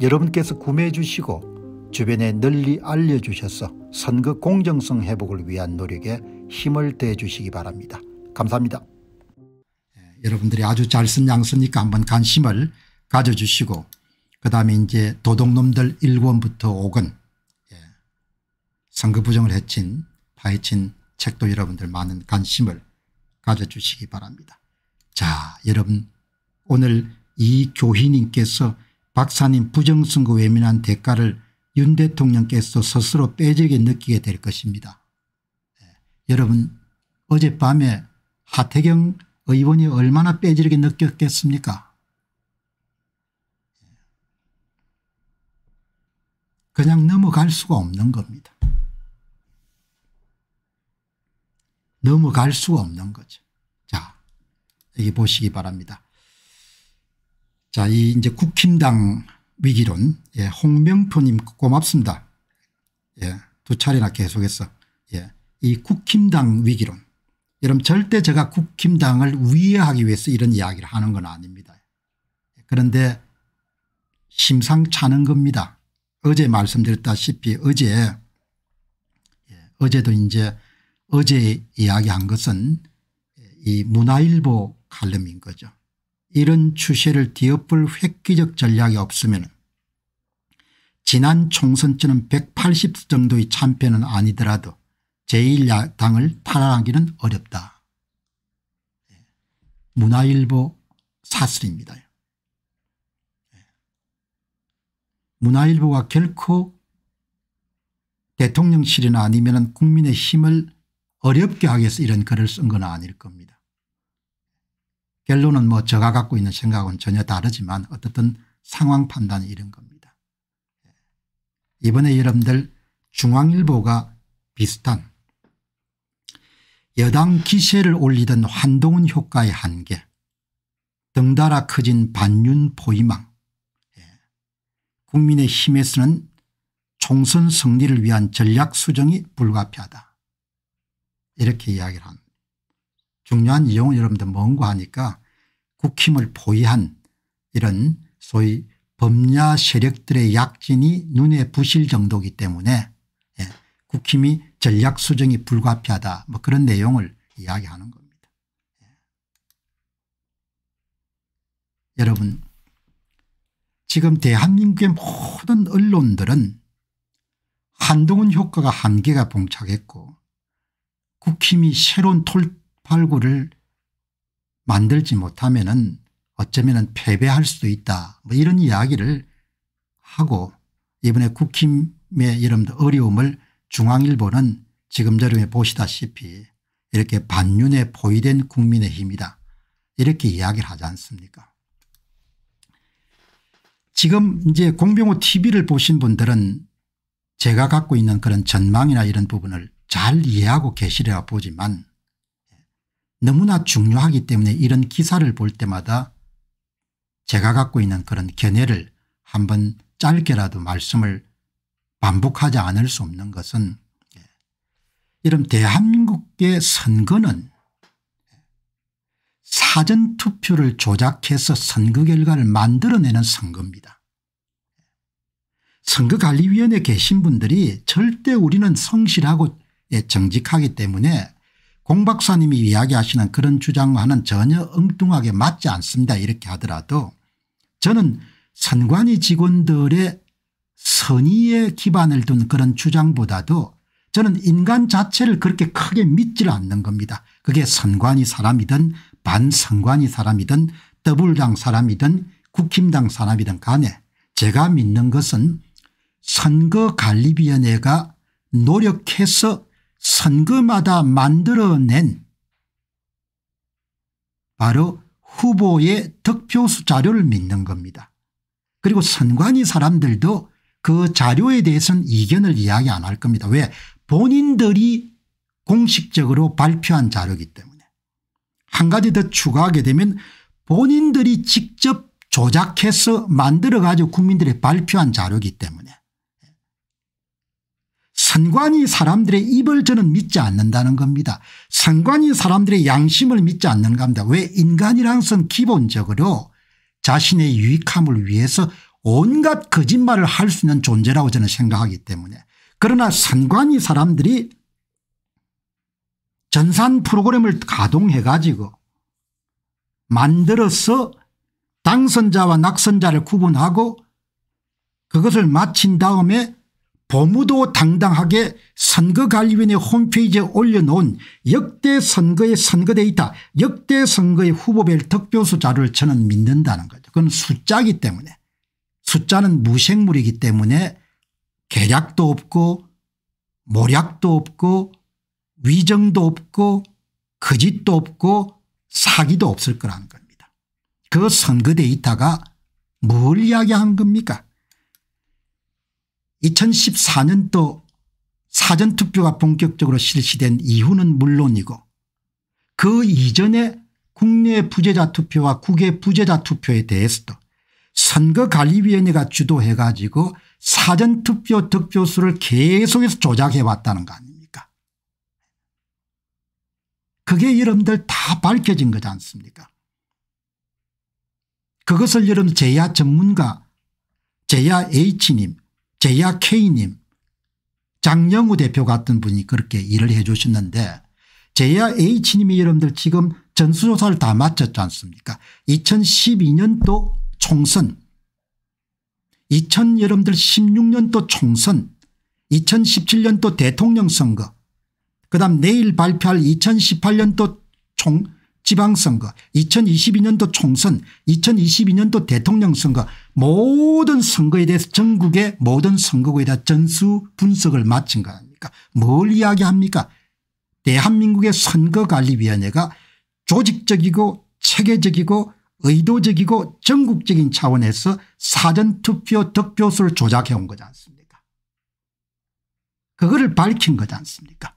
여러분께서 구매해 주시고 주변에 널리 알려주셔서 선거 공정성 회복을 위한 노력에 힘을 대 주시기 바랍니다. 감사합니다. 예, 여러분들이 아주 잘 쓴 양서니까 한번 관심을 가져주시고 그다음에 이제 도둑놈들 1권부터 5권 예. 선거 부정을 해친 파헤친 책도 여러분들 많은 관심을 가져주시기 바랍니다. 자 여러분 오늘 이 교희님께서 박사님 부정선거 외면한 대가를 윤 대통령께서 스스로 빼지게 느끼게 될 것입니다. 예, 여러분 어젯밤에 하태경 의원이 얼마나 빼지르게 느꼈겠습니까 예, 그냥 넘어갈 수가 없는 겁니다. 넘어갈 수가 없는 거죠. 자 여기 보시기 바랍니다. 자, 이 이제 국힘당 위기론, 예, 홍명표님 고맙습니다. 예, 두 차례나 계속해서 예, 이 국힘당 위기론. 여러분 절대 제가 국힘당을 위해하기 위해서 이런 이야기를 하는 건 아닙니다. 그런데 심상찮은 겁니다. 어제 말씀드렸다시피 어제 예, 어제도 이제 어제 이야기한 것은 이 문화일보 칼럼인 거죠. 이런 추세를 뒤엎을 획기적 전략이 없으면 지난 총선처럼 180 정도의 참패는 아니더라도 제1야당을 탈환하기는 어렵다. 문화일보 사슬입니다 문화일보가 결코 대통령실이나 아니면 국민의 힘을 어렵게 하겠어 이런 글을 쓴 건 아닐 겁니다. 결론은 뭐 제가 갖고 있는 생각은 전혀 다르지만 어떻든 상황 판단이 이런 겁니다. 이번에 여러분들 중앙일보가 비슷한 여당 기세를 올리던 환동은 효과의 한계 등달아 커진 반윤 포위망 예. 국민의힘에서는 총선 승리를 위한 전략 수정이 불가피하다 이렇게 이야기를 합니다. 중요한 이용을 여러분들 뭔고하니까 국힘을 포위한 이런 소위 범야 세력들의 약진이 눈에 부실 정도이기 때문에 예. 국힘이 전략 수정이 불가피하다 뭐 그런 내용을 이야기하는 겁니다. 예. 여러분 지금 대한민국의 모든 언론들은 한동훈 효과가 한계가 봉착했고 국힘이 새로운 팔구를 만들지 못하면은 어쩌면은 패배할 수도 있다 뭐 이런 이야기를 하고 이번에 국힘의 이름도 어려움을 중앙일보는 지금 저렴에 보시다시피 이렇게 반윤에 포위된 국민의 힘이다 이렇게 이야기를 하지 않습니까 지금 이제 공병호 tv를 보신 분들은 제가 갖고 있는 그런 전망이나 이런 부분을 잘 이해하고 계시리라 보지만 너무나 중요하기 때문에 이런 기사를 볼 때마다 제가 갖고 있는 그런 견해를 한번 짧게라도 말씀을 반복하지 않을 수 없는 것은 예, 이런 대한민국의 선거는 사전투표를 조작해서 선거 결과를 만들어내는 선거입니다. 선거관리위원회 에 계신 분들이 절대 우리는 성실하고 예, 정직하기 때문에 공 박사님이 이야기하시는 그런 주장과는 전혀 엉뚱하게 맞지 않습니다 이렇게 하더라도 저는 선관위 직원들의 선의에 기반을 둔 그런 주장보다도 저는 인간 자체를 그렇게 크게 믿질 않는 겁니다. 그게 선관위 사람이든 반선관위 사람이든 더블당 사람이든 국힘당 사람이든 간에 제가 믿는 것은 선거관리위원회가 노력해서 선거마다 만들어낸 바로 후보의 득표 수 자료를 믿는 겁니다. 그리고 선관위 사람들도 그 자료에 대해서는 이견을 이야기 안 할 겁니다. 왜 본인들이 공식적으로 발표한 자료이기 때문에 한 가지 더 추가하게 되면 본인들이 직접 조작해서 만들어 가지고 국민들이 발표한 자료이기 때문에 선관이 사람들의 입을 저는 믿지 않는다는 겁니다. 선관이 사람들의 양심을 믿지 않는 겁니다. 왜 인간이란 것은 기본적으로 자신의 유익함을 위해서 온갖 거짓말을 할 수 있는 존재라고 저는 생각하기 때문에 그러나 선관이 사람들이 전산 프로그램을 가동해 가지고 만들어서 당선자와 낙선자를 구분하고 그것을 마친 다음에 보무도 당당하게 선거관리위원회 홈페이지에 올려놓은 역대 선거의 선거 데이터 역대 선거의 후보별 득표수 자료를 저는 믿는다는 거죠. 그건 숫자기 이 때문에 숫자는 무생물이기 때문에 계략도 없고 모략도 없고 위정도 없고 거짓도 없고 사기도 없을 거라는 겁니다. 그 선거 데이터가 뭘 이야기한 겁니까 2014년도 사전투표가 본격적으로 실시된 이후는 물론이고 그 이전에 국내 부재자 투표와 국외 부재자 투표에 대해서도 선거관리위원회가 주도해 가지고 사전투표 득표수를 계속해서 조작해 왔다는 거 아닙니까 그게 여러분들 다 밝혀진 거지 않습니까 그것을 여러분 제야 전문가 제야 H님 제야 K님 장영우 대표 같은 분이 그렇게 일을 해 주셨는데 제야 H님이 여러분들 지금 전수조사를 다 마쳤지 않습니까 2012년도 총선 2000 여러분들 16년도 총선 2017년도 대통령 선거 그 다음 내일 발표할 2018년도 총선 지방선거 2022년도 총선 2022년도 대통령선거 모든 선거에 대해서 전국의 모든 선거구에 다 전수 분석을 마친 거 아닙니까 뭘 이야기합니까 대한민국의 선거관리위원회가 조직적이고 체계적이고 의도적이고 전국적인 차원에서 사전투표 득표수를 조작해 온 거지 않습니까 그거를 밝힌 거지 않습니까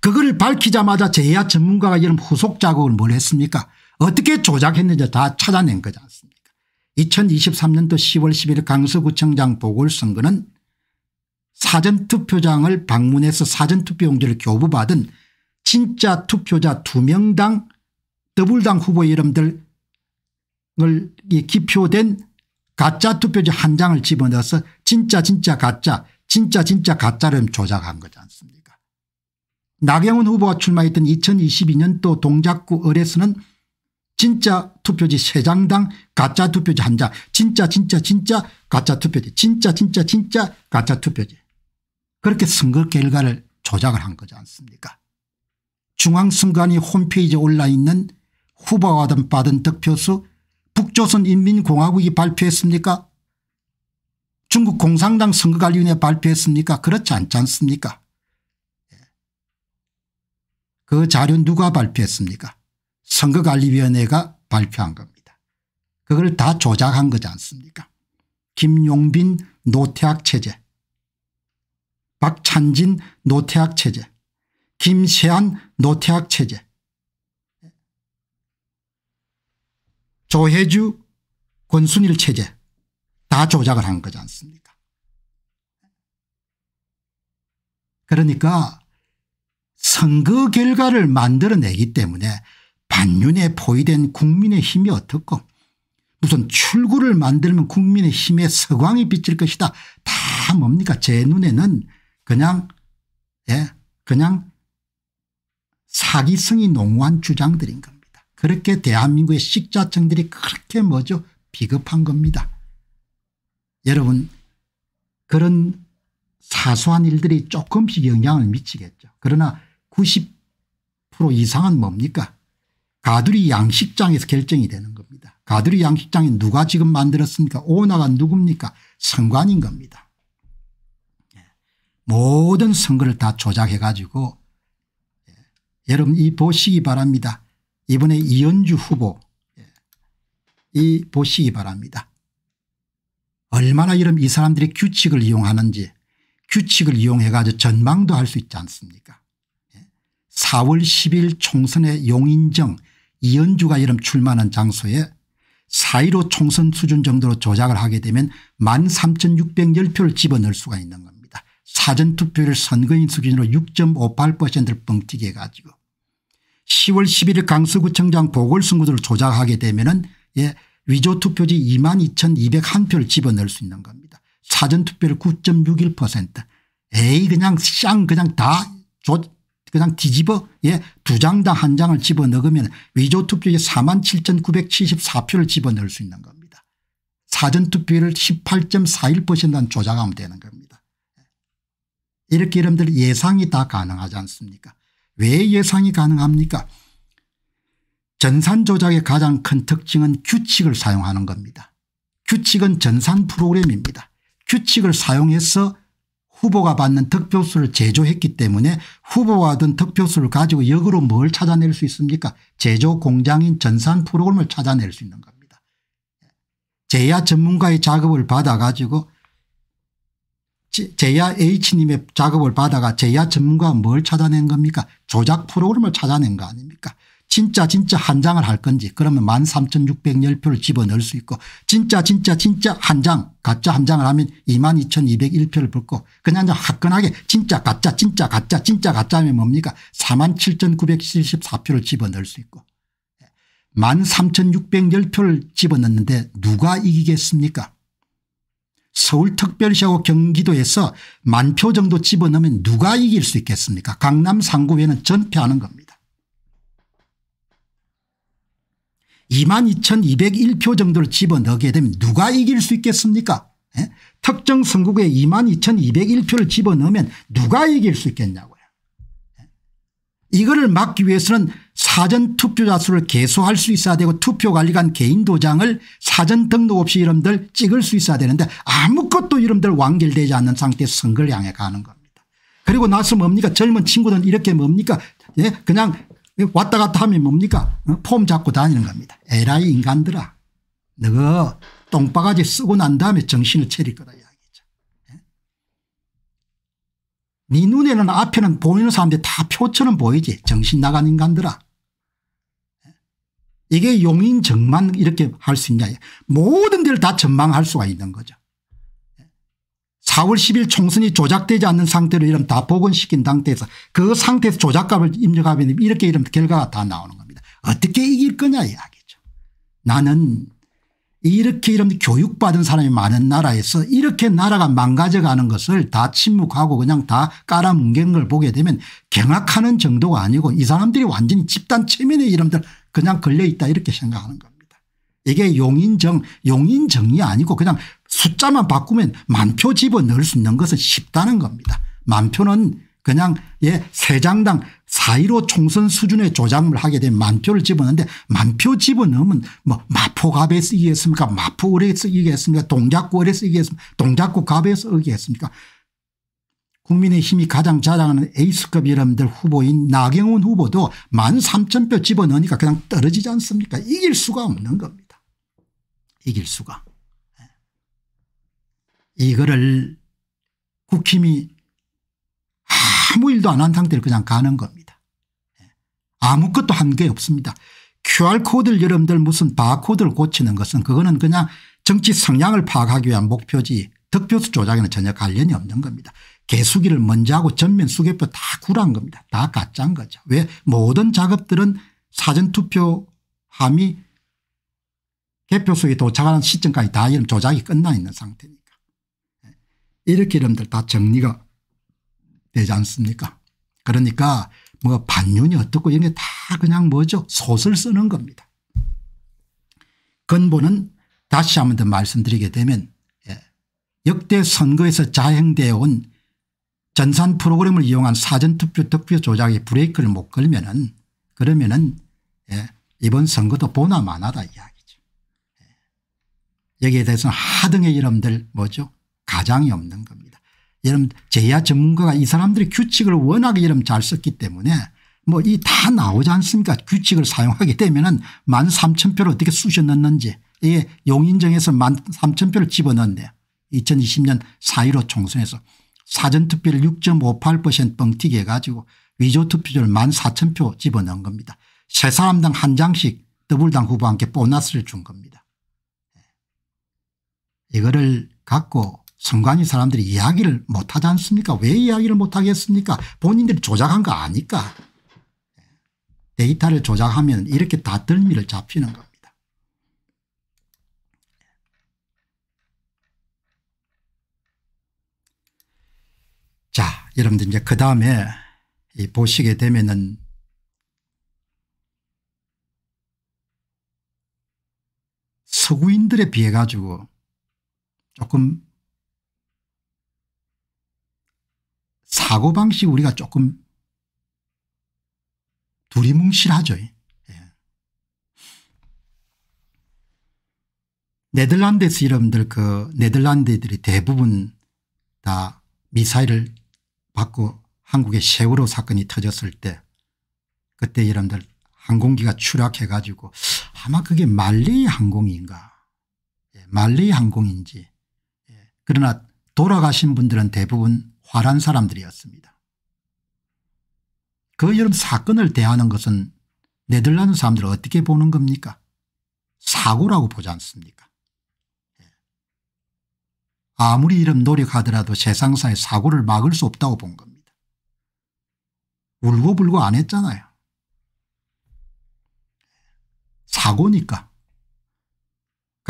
그걸 밝히자마자 제야 전문가가 이런 후속 작업을 뭘 했습니까 어떻게 조작했는지 다 찾아낸 거지 않습니까 2023년도 10월 11일 강서구청장 보궐선거는 사전투표장을 방문해서 사전투표용지를 교부받은 진짜 투표자 2명당 더불당 후보 이름들을 기표된 가짜 투표지 한 장을 집어넣어서 진짜 진짜 가짜 진짜 진짜 가짜를 조작한 거지 않습니까 나경원 후보가 출마했던 2022년 또 동작구 의뢰서는 진짜 투표지 3장당 가짜 투표지 1장 진짜 진짜 진짜 가짜 투표지 진짜 진짜 진짜 가짜 투표지 그렇게 선거 결과를 조작을 한 거지 않습니까 중앙선관위 홈페이지에 올라있는 후보가 받은 득표수 북조선인민공화국이 발표했습니까 중국 공산당 선거관리위원회 발표했습니까 그렇지 않지 않습니까 그 자료 누가 발표했습니까 선거관리위원회가 발표한 겁니다. 그걸 다 조작한 거지 않습니까 김용빈 노태학 체제 박찬진 노태학 체제 김세한 노태학 체제 조혜주 권순일 체제 다 조작을 한 거지 않습니까 그러니까 선거 결과를 만들어내기 때문에 반윤에 포위된 국민의 힘이 어떻고 무슨 출구를 만들면 국민의 힘에 서광이 비칠 것이다. 다 뭡니까 제 눈에는 그냥 예 그냥 사기성이 농후한 주장들인 겁니다. 그렇게 대한민국의 식자청들이 그렇게 뭐죠 비겁한 겁니다. 여러분 그런 사소한 일들이 조금씩 영향을 미치겠죠. 그러나 90% 이상은 뭡니까 가두리 양식장에서 결정이 되는 겁니다. 가두리 양식장이 누가 지금 만들었습니까 오너가 누굽니까 선관인 겁니다. 예. 모든 선거를 다 조작해 가지고 예. 여러분 이 보시기 바랍니다. 이번에 이현주 후보 예. 이 보시기 바랍니다. 얼마나 이런 이 사람들이 규칙을 이용하는지 규칙을 이용해 가지고 전망도 할 수 있지 않습니까 4월 10일 총선의 용인정 이현주가 이름 출마하는 장소에 4.15 총선 수준 정도로 조작을 하게 되면 13,610표를 집어넣을 수가 있는 겁니다. 사전투표를 선거인 수준으로 6.58%를 뻥튀기 해가지고 10월 11일 강서구청장 보궐선거들을 조작하게 되면 은 예, 위조투표지 22,201표를 집어넣을 수 있는 겁니다. 사전투표를 9.61% 에이 그냥 쌍 그냥 다 조, 그냥 뒤집어 예, 두장당한 장을 집어넣으면 위조투표에 47,974표를 집어넣을 수 있는 겁니다. 사전투표율 18.41%는 조작하면 되는 겁니다. 예. 이렇게 여러분들 예상이 다 가능하지 않습니까 왜 예상이 가능합니까 전산 조작의 가장 큰 특징은 규칙을 사용하는 겁니다. 규칙은 전산 프로그램입니다. 규칙을 사용해서 후보가 받는 득표수를 제조했기 때문에 후보가 얻은 득표수를 가지고 역으로 뭘 찾아낼 수 있습니까 제조 공장인 전산 프로그램을 찾아낼 수 있는 겁니다. 제야 전문가의 작업을 받아 가지고 제야 H님의 작업을 받아가 제야 전문가가 뭘 찾아낸 겁니까 조작 프로그램을 찾아낸 거 아닙니까 진짜 진짜 한 장을 할 건지 그러면 13,610표를 집어넣을 수 있고 진짜 진짜 진짜 한 장 가짜 한 장을 하면 22,201표를 붙고 그냥 화끈하게 진짜 가짜 진짜 가짜 진짜 가짜면 뭡니까 47,974표를 집어넣을 수 있고 13,610표를 집어넣는데 누가 이기겠습니까 서울특별시하고 경기도에서 만 표 정도 집어넣으면 누가 이길 수 있겠습니까 강남 상구 에는 전패하는 겁니다. 22,201표 정도를 집어넣게 되면 누가 이길 수 있겠습니까 예? 특정 선거구에 22,201표를 집어넣으면 누가 이길 수 있겠냐고요 예? 이거를 막기 위해서는 사전투표자 수를 개소할 수 있어야 되고 투표관리관 개인 도장을 사전 등록 없이 이름들 찍을 수 있어야 되는데 아무것도 이름들 완결되지 않는 상태에서 선거를 향해 가는 겁니다. 그리고 나서 뭡니까 젊은 친구들은 이렇게 뭡니까 예? 그냥 왔다 갔다 하면 뭡니까 어? 폼 잡고 다니는 겁니다. 에라이 인간들아 너가 똥바가지 쓰고 난 다음에 정신을 차릴 거다 이야기죠. 예? 네 눈에는 앞에는 보이는 사람들 다 표처럼 보이지 정신 나간 인간들아. 예? 이게 용인 정만 이렇게 할 수 있냐 모든 데를 다 전망할 수가 있는 거죠. 4월 10일 총선이 조작되지 않는 상태로 이름다 복원시킨 상태에서 그 상태에서 조작값을 입력하면 이렇게 이름 결과가 다 나오는 겁니다. 어떻게 이길 거냐 이야기죠. 나는 이렇게 이런 교육받은 사람이 많은 나라에서 이렇게 나라가 망가져가는 것을 다 침묵하고 그냥 다깔아뭉갠걸 보게 되면 경악하는 정도가 아니고 이 사람들이 완전히 집단 체면에 이름들 그냥 걸려있다 이렇게 생각하는 겁니다. 이게 용인정 용인정이 아니고 그냥 숫자만 바꾸면 만표 집어넣을 수 있는 것은 쉽다는 겁니다. 만표는 그냥 예, 세 장당 4.15 총선 수준의 조작을 하게 된 만표를 집어는데 만표 집어넣으면 뭐 마포갑에 쓰이겠습니까 마포을에 쓰이겠습니까 동작구을에 쓰이겠습니까 동작구갑에 쓰이겠습니까 국민의힘이 가장 자랑하는 에이스급 이름들 후보인 나경원 후보도 1 3 0표 집어넣으니까 그냥 떨어지지 않습니까 이길 수가 없는 겁니다. 이길 수가. 예. 이거를 국힘이 아무 일도 안 한 상태로 그냥 가는 겁니다. 예. 아무것도 한 게 없습니다. QR코드를 여러분들 무슨 바코드를 고치는 것은 그거는 그냥 정치 성향을 파악하기 위한 목표지 득표수 조작에는 전혀 관련이 없는 겁니다. 개수기를 먼저 하고 전면 수개표 다 구란 겁니다. 다 가짜인 거죠. 왜 모든 작업들은 사전투표함이 개표수에 도착하는 시점까지 다 이런 조작이 끝나 있는 상태니까. 예. 이렇게 여러분들 다 정리가 되지 않습니까 그러니까 뭐 반윤이 어떻고 이런 게 다 그냥 뭐죠 소설 쓰는 겁니다. 근본은 다시 한 번 더 말씀드리게 되면 예. 역대 선거에서 자행되어 온 전산 프로그램을 이용한 사전투표 득표 조작에 브레이크를 못 걸면은 그러면은 예. 이번 선거도 보나 마나다 이야기. 여기에 대해서는 하등의 이름들 뭐죠 가장이 없는 겁니다. 여러분 제야 전문가가 이 사람들이 규칙을 워낙에 이름 잘 썼기 때문에 뭐 이 다 나오지 않습니까 규칙을 사용하게 되면 은1 3 0표를 어떻게 쑤셔 넣는지 이게 용인정에서 1 3 0표를 집어넣었네요. 2020년 4.15 총선에서 사전투표를 6.58% 뻥튀기 해가지고 위조투표율 1 4 0표 집어넣은 겁니다. 세 사람당 한 장씩 더불당 후보한테 보너스를 준 겁니다. 이거를 갖고 선관위 사람들이 이야기를 못하지 않습니까 왜 이야기를 못하겠습니까 본인들이 조작한 거 아니까 데이터를 조작하면 이렇게 다들미를 잡히는 겁니다. 자 여러분들 이제 그 다음에 보시게 되면은 서구인들에 비해 가지고 조금 어, 사고방식 우리가 조금 두리뭉실하죠. 예. 네덜란드에서 여러분들 그 네덜란드들이 대부분 다 미사일을 받고 한국의 세월호 사건이 터졌을 때 그때 여러분들 항공기가 추락해 가지고 아마 그게 말레이 항공인가 예, 말레이 항공인지 그러나 돌아가신 분들은 대부분 화란 사람들이었습니다. 그 여름 사건을 대하는 것은 네덜란드 사람들을 어떻게 보는 겁니까 사고라고 보지 않습니까 예. 아무리 이름 노력하더라도 세상사에 사고를 막을 수 없다고 본 겁니다. 울고불고 안 했잖아요. 예. 사고니까.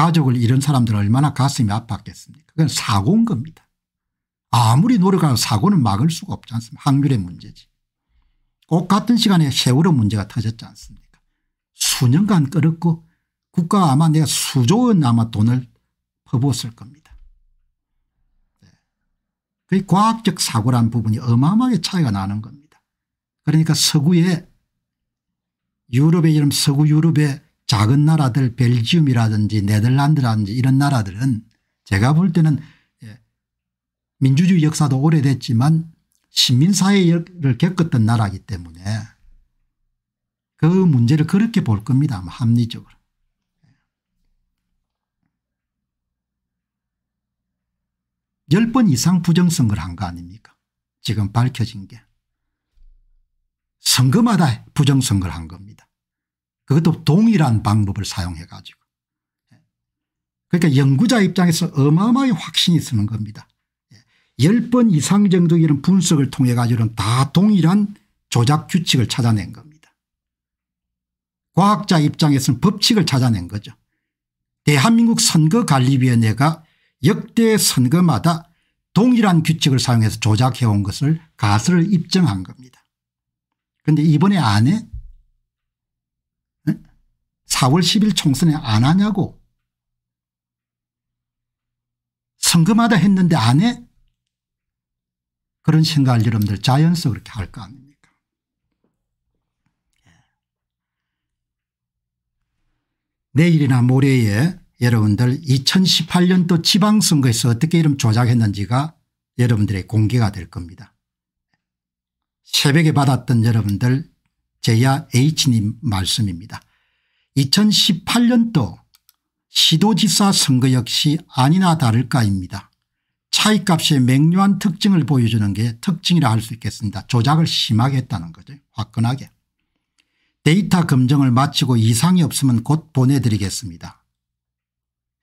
가족을 잃은 사람들 얼마나 가슴이 아팠겠습니까 그건 사고인 겁니다. 아무리 노력하고 사고는 막을 수가 없지 않습니까 확률의 문제지. 꼭 같은 시간에 세월호 문제가 터졌지 않습니까 수년간 끌었고 국가 아마 내가 수조원 아마 돈을 퍼부었을 겁니다. 그 과학적 사고란 부분이 어마어마하게 차이가 나는 겁니다. 그러니까 서구의 유럽의 이런 서구 유럽의 작은 나라들 벨지움이라든지 네덜란드라든지 이런 나라들은 제가 볼 때는 예, 민주주의 역사도 오래됐지만 시민사회를 겪었던 나라이기 때문에 그 문제를 그렇게 볼 겁니다. 합리적으로. 1 예. 0번 이상 부정선거를 한 거 아닙니까 지금 밝혀진 게. 선거마다 부정선거를 한 겁니다. 그것도 동일한 방법을 사용해 가지고 그러니까 연구자 입장에서 어마어마하게 확신이 쓰는 겁니다. 10번 이상 정도 이런 분석을 통해 가지고는 다 동일한 조작 규칙을 찾아낸 겁니다. 과학자 입장에서는 법칙을 찾아낸 거죠. 대한민국 선거관리위원회가 역대 선거마다 동일한 규칙을 사용해서 조작해온 것을 가설을 입증한 겁니다. 그런데 이번에 안에 4월 10일 총선에 안 하냐고 선거마다 했는데 안 해? 그런 생각을 여러분들 자연스럽게 할 거 아닙니까 내일이나 모레에 여러분들 2018년도 지방선거에서 어떻게 이름 조작했는지가 여러분들의 공개가 될 겁니다. 새벽에 받았던 여러분들 제야 H님 말씀입니다. 2018년도 시도지사 선거 역시 아니나 다를까입니다. 차이값의 맹료한 특징을 보여주는 게 특징이라 할 수 있겠습니다. 조작을 심하게 했다는 거죠. 화끈하게. 데이터 검증을 마치고 이상이 없으면 곧 보내드리겠습니다.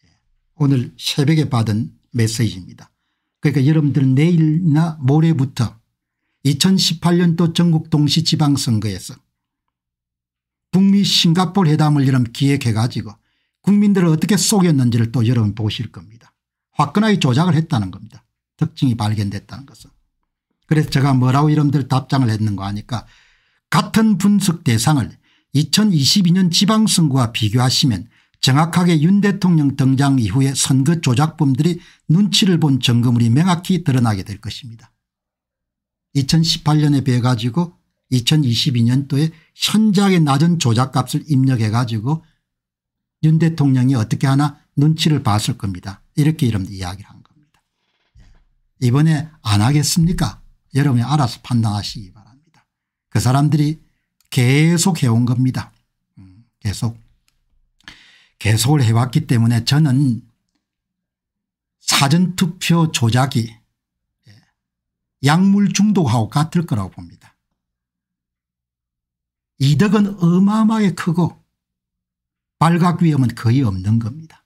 예. 오늘 새벽에 받은 메시지입니다. 그러니까 여러분들은 내일이나 모레부터 2018년도 전국 동시지방선거에서 북미 싱가폴 회담을 여러분 기획해 가지고 국민들을 어떻게 속였는지를 또 여러분 보실 겁니다. 화끈하게 조작을 했다는 겁니다. 특징이 발견됐다는 것은. 그래서 제가 뭐라고 여러분들 답장을 했는 거 아니까 같은 분석 대상을 2022년 지방선거와 비교하시면 정확하게 윤 대통령 등장 이후에 선거 조작범들이 눈치를 본 점검물이 명확히 드러나게 될 것입니다. 2018년에 비해 가지고 2022년도에 현저하게 낮은 조작값을 입력해 가지고 윤 대통령이 어떻게 하나 눈치를 봤을 겁니다. 이렇게 이런 이야기를 한 겁니다. 이번에 안 하겠습니까 여러분이 알아서 판단하시기 바랍니다. 그 사람들이 계속 해온 겁니다. 음, 계속 계속을 해왔기 때문에 저는 사전투표 조작이 예, 약물 중독하고 같을 거라고 봅니다. 이득은 어마어마하게 크고 발각 위험은 거의 없는 겁니다.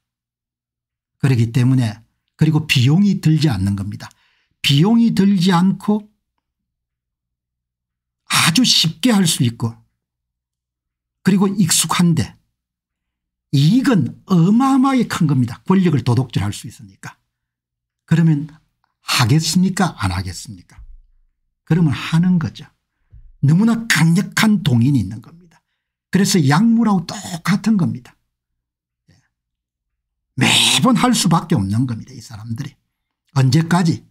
그렇기 때문에 그리고 비용이 들지 않는 겁니다. 비용이 들지 않고 아주 쉽게 할 수 있고 그리고 익숙한데 이익은 어마어마하게 큰 겁니다. 권력을 도둑질할 수 있으니까. 그러면 하겠습니까 안 하겠습니까 그러면 하는 거죠. 너무나 강력한 동인이 있는 겁니다. 그래서 약물하고 똑같은 겁니다. 예. 매번 할 수밖에 없는 겁니다. 이 사람들이. 언제까지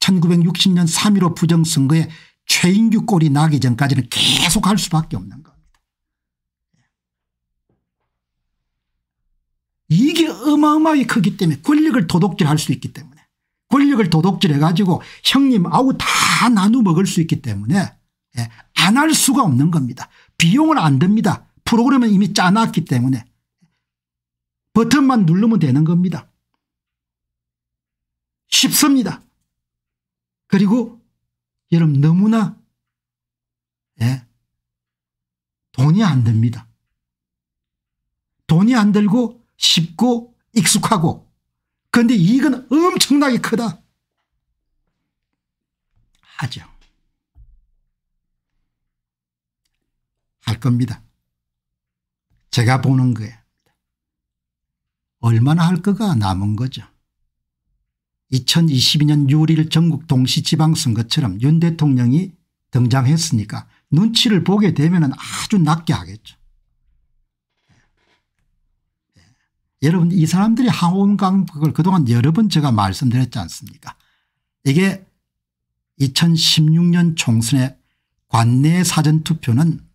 1960년 예. 3.15 부정선거에 최인규 꼴이 나기 전까지는 계속 할 수밖에 없는 겁니다. 예. 이게 어마어마하게 크기 때문에 권력을 도둑질할 수 있기 때문에 권력을 도둑질해 가지고 형님 아우 다 나눠 먹을 수 있기 때문에 예, 안할 수가 없는 겁니다. 비용은 안 듭니다. 프로그램은 이미 짜놨기 때문에 버튼만 누르면 되는 겁니다. 쉽습니다. 그리고 여러분 너무나 예, 돈이 안 듭니다. 돈이 안 들고 쉽고 익숙하고 그런데 이익은 엄청나게 크다 하죠. 할 겁니다. 제가 보는 거예요. 얼마나 할 거가 남은 거죠. 2022년 6월 1일 전국 동시지방선거처럼 윤 대통령이 등장했으니까 눈치를 보게 되면 아주 낮게 하겠죠. 예. 여러분 이 사람들이 항원강북을 그동안 여러 번 제가 말씀드렸지 않습니까 이게 2016년 총선의 관내 사전투표는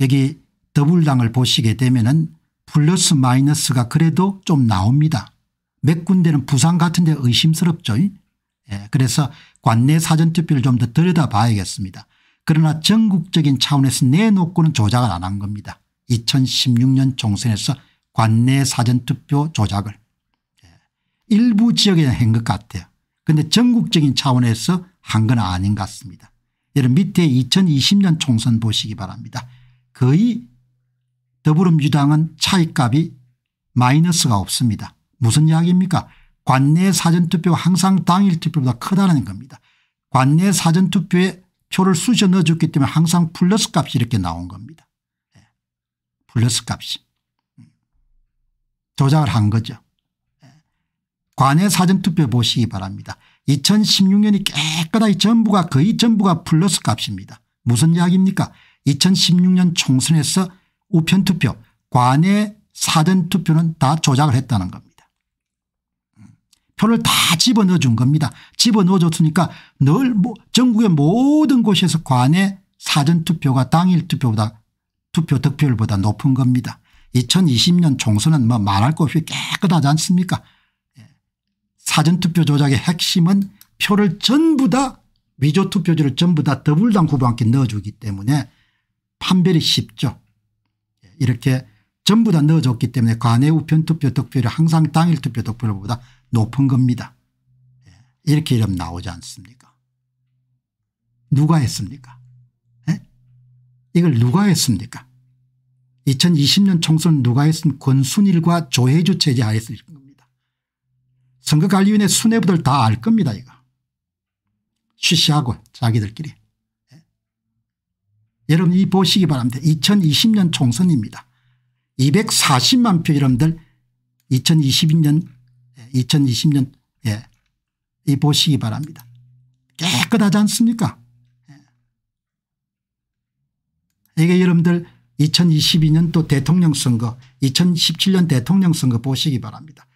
여기 더블당을 보시게 되면은 플러스 마이너스가 그래도 좀 나옵니다. 몇 군데는 부산 같은 데 의심스럽죠. 예, 그래서 관내 사전투표를 좀 더 들여다봐야겠습니다. 그러나 전국적인 차원에서 내놓고는 조작을 안 한 겁니다. 2016년 총선에서 관내 사전투표 조작을 예, 일부 지역에 한 것 같아요. 그런데 전국적인 차원에서 한 건 아닌 것 같습니다. 여러분 밑에 2020년 총선 보시기 바랍니다. 거의 더불어민주당은 차이값이 마이너스가 없습니다. 무슨 이야기입니까 관내 사전투표 항상 당일 투표보다 크다는 겁니다. 관내 사전투표에 표를 쑤셔 넣어줬기 때문에 항상 플러스 값이 이렇게 나온 겁니다. 예. 플러스 값이. 음. 조작을 한 거죠. 예. 관내 사전투표 보시기 바랍니다. 2016년이 깨끗하게 전부가 거의 전부가 플러스 값입니다. 무슨 이야기입니까 2016년 총선에서 우편투표 관외 사전투표는 다 조작을 했다는 겁니다. 표를 다 집어넣어 준 겁니다. 집어넣어 줬으니까 늘 전국의 모든 곳에서 관외 사전투표가 당일투표보다 투표 득표율보다 높은 겁니다. 2020년 총선은 뭐 말할 것 없이 깨끗하지 않습니까 예. 사전투표 조작의 핵심은 표를 전부 다 위조투표지를 전부 다더블당 후보한테 넣어주기 때문에 판별이 쉽죠. 이렇게 전부 다 넣어줬기 때문에 관외 우편 투표 득표율이 항상 당일 투표 득표율보다 높은 겁니다. 예, 이렇게 이름 나오지 않습니까 누가 했습니까 에? 예? 이걸 누가 했습니까 2020년 총선 누가 했으면 권순일과 조혜주 체제 하에 있을 겁니다. 선거관리위원회 수뇌부들 다 알 겁니다 이거. 쉬쉬하고 자기들끼리. 여러분 이 보시기 바랍니다. 2020년 총선입니다. 240만 표 여러분들 2022년 2020년 예, 예. 이 보시기 바랍니다. 깨끗하지 않습니까? 예. 이게 여러분들 2022년 또 대통령 선거 2017년 대통령 선거 보시기 바랍니다.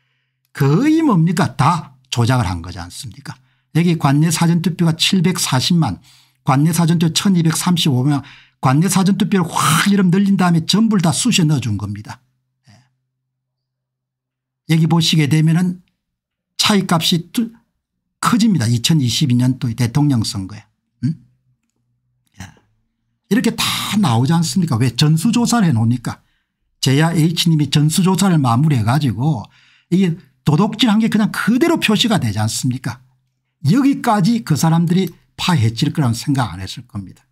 거의 뭡니까 다 조작을 한 거지 않습니까 여기 관내 사전투표가 740만 관내 사전투표 1235명 관내 사전투표를 확 이름 늘린 다음에 전부를 다 쑤셔 넣어준 겁니다. 예. 여기 보시게 되면은 차이값이 커집니다. 2022년도 대통령 선거에. 음? 예. 이렇게 다 나오지 않습니까? 왜 전수조사를 해놓으니까. 제야 H님이 전수조사를 마무리해가지고 이게 도둑질한 게 그냥 그대로 표시가 되지 않습니까? 여기까지 그 사람들이 파헤칠 거라는 생각 안 했을 겁니다.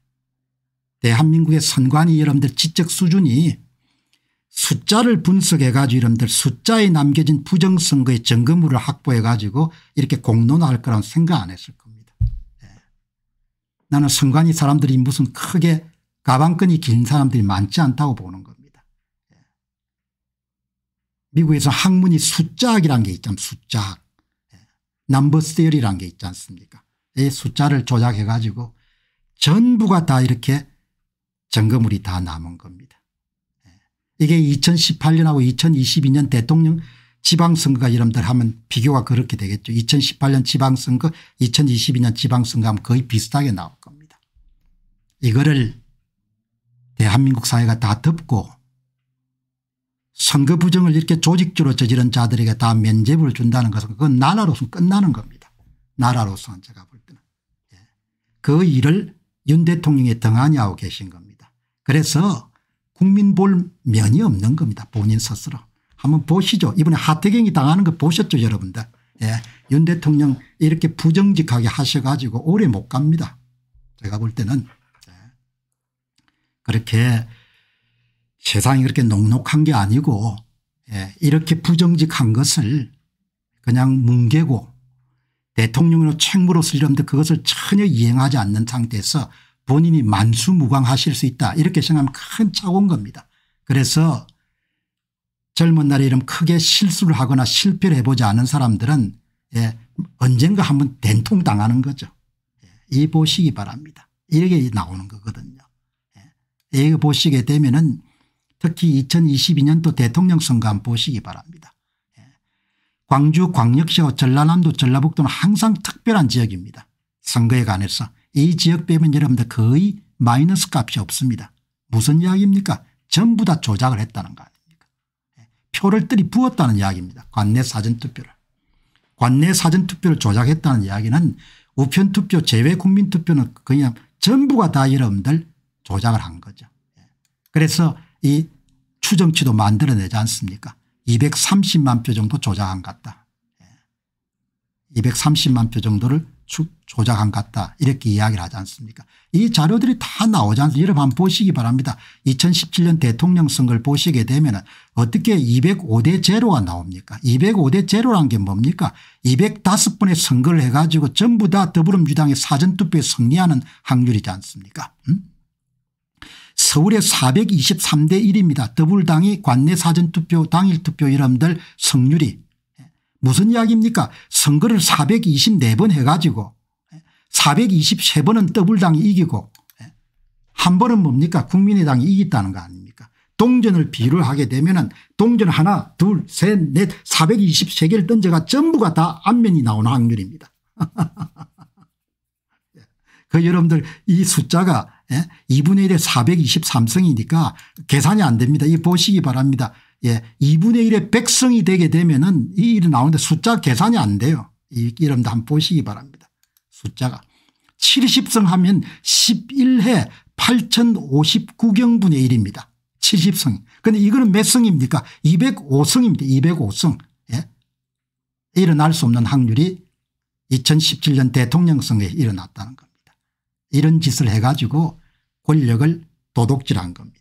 대한민국의 선관위 여러분들 지적 수준이 숫자를 분석해 가지고 여러분들 숫자에 남겨진 부정선거의 점검물을 확보해 가지고 이렇게 공론화할 거라는 생각 안 했을 겁니다. 예. 나는 선관위 사람들이 무슨 크게 가방끈이 긴 사람들이 많지 않다고 보는 겁니다. 예. 미국에서 학문이 숫자학이라는 게 있잖아요. 숫자학. 예. 넘버스 디리라는게 있지 않습니까 이 숫자를 조작해 가지고 전부가 다 이렇게 점검물이 다 남은 겁니다. 예. 이게 2018년하고 2022년 대통령 지방선거가 여러분들 하면 비교가 그렇게 되겠죠. 2018년 지방선거 2022년 지방선거 하면 거의 비슷하게 나올 겁니다. 이거를 대한민국 사회가 다 덮고 선거 부정을 이렇게 조직적으로 저지른 자들에게 다 면죄부를 준다는 것은 그건 나라로서는 끝나는 겁니다. 나라로서는 제가 볼 때는. 예. 그 일을 윤 대통령이 등하니 하고 계신 겁니다. 그래서 국민 볼 면이 없는 겁니다. 본인 스스로. 한번 보시죠. 이번에 하태경이 당하는 거 보셨죠 여러분들. 예. 윤 대통령 이렇게 부정직하게 하셔가지고 오래 못 갑니다. 제가 볼 때는. 예. 그렇게 세상이 그렇게 녹록한 게 아니고 예. 이렇게 부정직한 것을 그냥 뭉개고 대통령으로 책무로 쓰려는데 그것을 전혀 이행하지 않는 상태에서 본인이 만수무강하실 수 있다 이렇게 생각하면 큰차오인 겁니다. 그래서 젊은 날에 이런 크게 실수를 하거나 실패를 해보지 않은 사람들은 예, 언젠가 한번 된통 당하는 거죠. 예, 이 보시기 바랍니다. 이렇게 나오는 거거든요. 예, 이거 보시게 되면은 특히 2022년도 대통령 선거 한 보시기 바랍니다. 예, 광주 광역시와 전라남도 전라북도는 항상 특별한 지역입니다. 선거에 관해서 이 지역 빼면 여러분들 거의 마이너스 값이 없습니다. 무슨 이야기입니까? 전부 다 조작을 했다는 거 아닙니까? 예, 표를 들이 부었다는 이야기입니다. 관내 사전투표를. 관내 사전투표를 조작했다는 이야기는 우편투표 제외 국민투표는 그냥 전부가 다 여러분들 조작을 한 거죠. 예, 그래서 이 추정치도 만들어내지 않습니까 230만 표 정도 조작한 것 같다. 230만 예, 표 정도를 건축 조작한것 같다 이렇게 이야기를 하지 않습니까 이 자료들이 다 나오지 않습니까 여러분 한번 보시기 바랍니다 2017년 대통령 선거를 보시게 되면 어떻게 205대 제로가 나옵니까 205대 제로란 게 뭡니까 205번의 선거를 해가지고 전부 다 더불어민주당의 사전투표에 승리하는 확률이지 않습니까 음? 서울의 423대 1입니다 더불당이 관내 사전투표 당일투표 여러분들 성률이 무슨 이야기입니까 선거를 424번 해가지고 423번은 더블당이 이기고 한 번은 뭡니까 국민의당이 이겼다는 거 아닙니까 동전을 비유를 하게 되면 은 동전 하나 둘셋넷 423개를 던져가 전부가 다 앞면이 나오는 확률입니다. 그 여러분들 이 숫자가 2분의 예, 1에 423성이니까 계산이 안 됩니다. 이 보시기 바랍니다. 예, 2분의 1의 백성이 되게 되면은 이 일이 나오는데 숫자 계산이 안 돼요. 이 이름도 한번 보시기 바랍니다. 숫자가. 70성 하면 11회 8059경분의 1입니다. 70성. 근데 이거는 몇 성입니까? 205성입니다. 205성. 예. 일어날 수 없는 확률이 2017년 대통령 선거에 일어났다는 겁니다. 이런 짓을 해가지고 권력을 도둑질한 겁니다.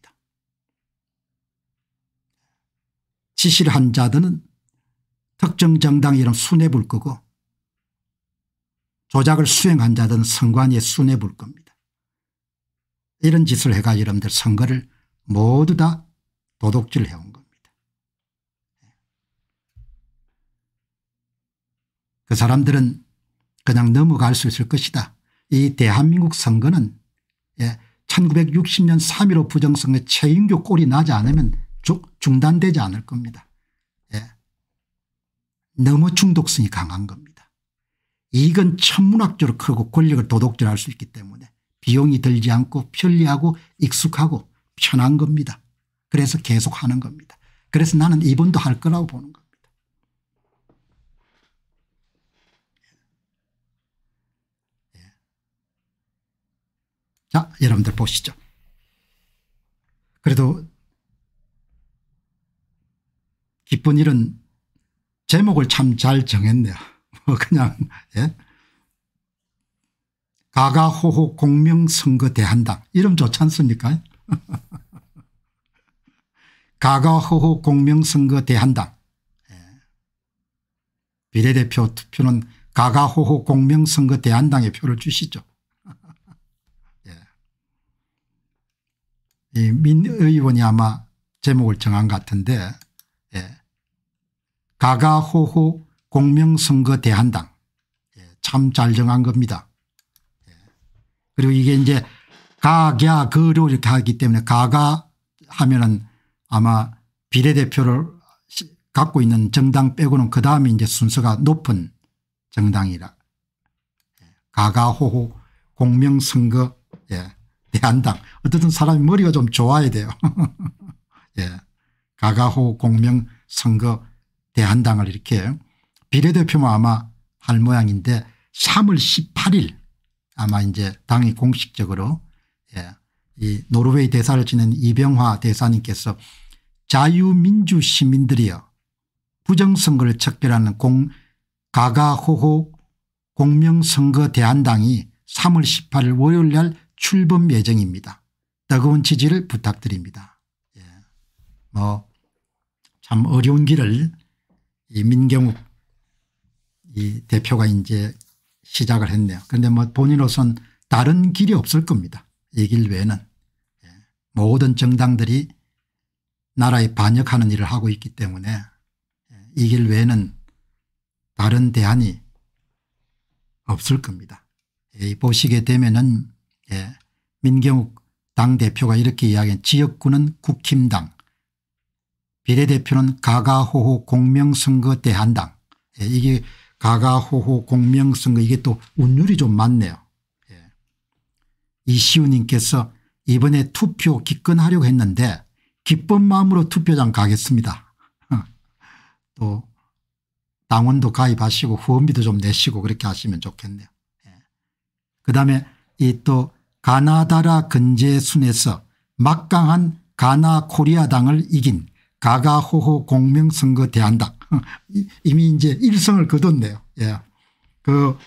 지시를 한 자들은 특정 정당이랑 순회 볼 거고 조작을 수행한 자들은 선관위에 순회 볼 겁니다. 이런 짓을 해가 여러분들 선거를 모두 다 도둑질 해온 겁니다. 그 사람들은 그냥 넘어갈 수 있을 것이다. 이 대한민국 선거는 1960년 3.15 부정선거 최인교 꼴이 나지 않으면 쭉 중단되지 않을 겁니다. 예. 너무 중독성이 강한 겁니다. 이익은 천문학적으로 크고 권력을 도둑질할 수 있기 때문에 비용이 들지 않고 편리하고 익숙하고 편한 겁니다. 그래서 계속 하는 겁니다. 그래서 나는 이번도 할 거라고 보는 겁니다. 예. 자 여러분들 보시죠. 그래도 기쁜 일은 제목을 참 잘 정했네요. 뭐 그냥 예? 가가호호 공명선거 대한당 이름 좋지 않습니까 가가호호 공명선거 대한당 예. 비례대표 투표는 가가호호 공명선거 대한당에 표를 주시죠. 예. 민 의원이 아마 제목을 정한 같은데 가가호호 공명선거대한당 예, 참잘 정한 겁니다. 예. 그리고 이게 이제 가갸그로 이렇게 하기 때문에 가가 하면은 아마 비례대표를 갖고 있는 정당 빼고는 그 다음에 이제 순서가 높은 정당이라 예, 가가호호 공명선거 대한당 어쨌든 사람이 머리가 좀 좋아야 돼요. 가가호 공명선거 대한당을 예, 이렇게 비례대표만 아마 할 모양인데 3월 18일 아마 이제 당이 공식적으로 예, 이 노르웨이 대사를 지낸 이병화 대사님께서 자유민주 시민들이여 부정선거를 척결하는 공 가가호호 공명선거 대한당이 3월 18일 월요일 날 출범 예정입니다. 뜨거운 지지를 부탁드립니다. 예. 뭐참 어려운 길을 이 민경욱 이 대표가 이제 시작을 했네요. 그런데 뭐 본인으로선 다른 길이 없을 겁니다. 이 길 외에는 예. 모든 정당들이 나라에 반역하는 일을 하고 있기 때문에 예. 이길 외에는 다른 대안이 없을 겁니다. 예, 보시게 되면은 민경욱 당대표가 이렇게 이야기한 지역구는 국힘당 비례대표는 가가호호 공명선거 대한당 예, 이게 가가호호 공명선거 이게 또 운율이 좀 많네요. 예. 이시우님께서 이번에 투표 기권하려고 했는데 기쁜 마음으로 투표장 가겠습니다. 또 당원도 가입하시고 후원비도 좀 내시고 그렇게 하시면 좋겠네요. 예. 그다음에 이 또 가나다라 근제순에서 막강한 가나 코리아당을 이긴 가가호호 공명선거 대한당 이미 이제 일성을 거뒀네요. 예. 그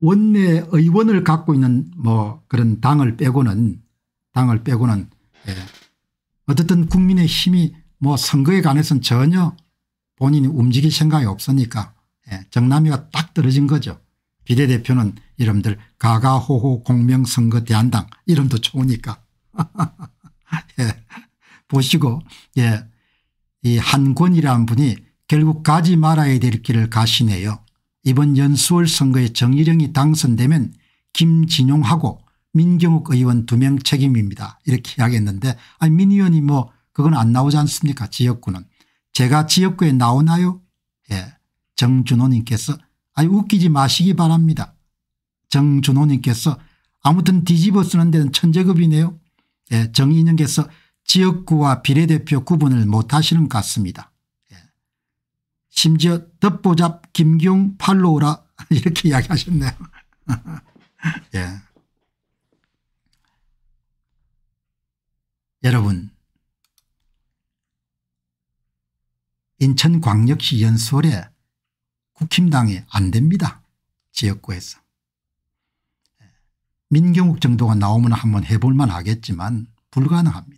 원내 의원을 갖고 있는 뭐 그런 당을 빼고는 당을 빼고는 예. 어쨌든 국민의 힘이 뭐 선거에 관해서는 전혀 본인이 움직일 생각이 없으니까 예. 정남이가 딱 떨어진 거죠. 비례대표는 이름들 가가호호 공명선거 대한당 이름도 좋으니까. 예. 보시고 예, 이 한권이라는 분이 결국 가지 말아야 될 길을 가시네요. 이번 연수월 선거에 정일영이 당선되면 김진용하고 민경욱 의원 두 명 책임입니다. 이렇게 이야기했는데 아니 민 의원이 뭐 그건 안 나오지 않습니까 지역구는. 제가 지역구에 나오나요 예. 정준호님께서 아니 웃기지 마시기 바랍니다. 정준호님께서 아무튼 뒤집어 쓰는 데는 천재급이네요. 예, 정인영께서 지역구와 비례대표 구분을 못하시는 것 같습니다. 예. 심지어 덧보잡 김경 팔로우라 이렇게 이야기하셨네요. 예. 여러분 인천광역시 연수에 국힘당이 안 됩니다. 지역구에서. 예. 민경욱 정도가 나오면 한번 해볼 만 하겠지만 불가능합니다.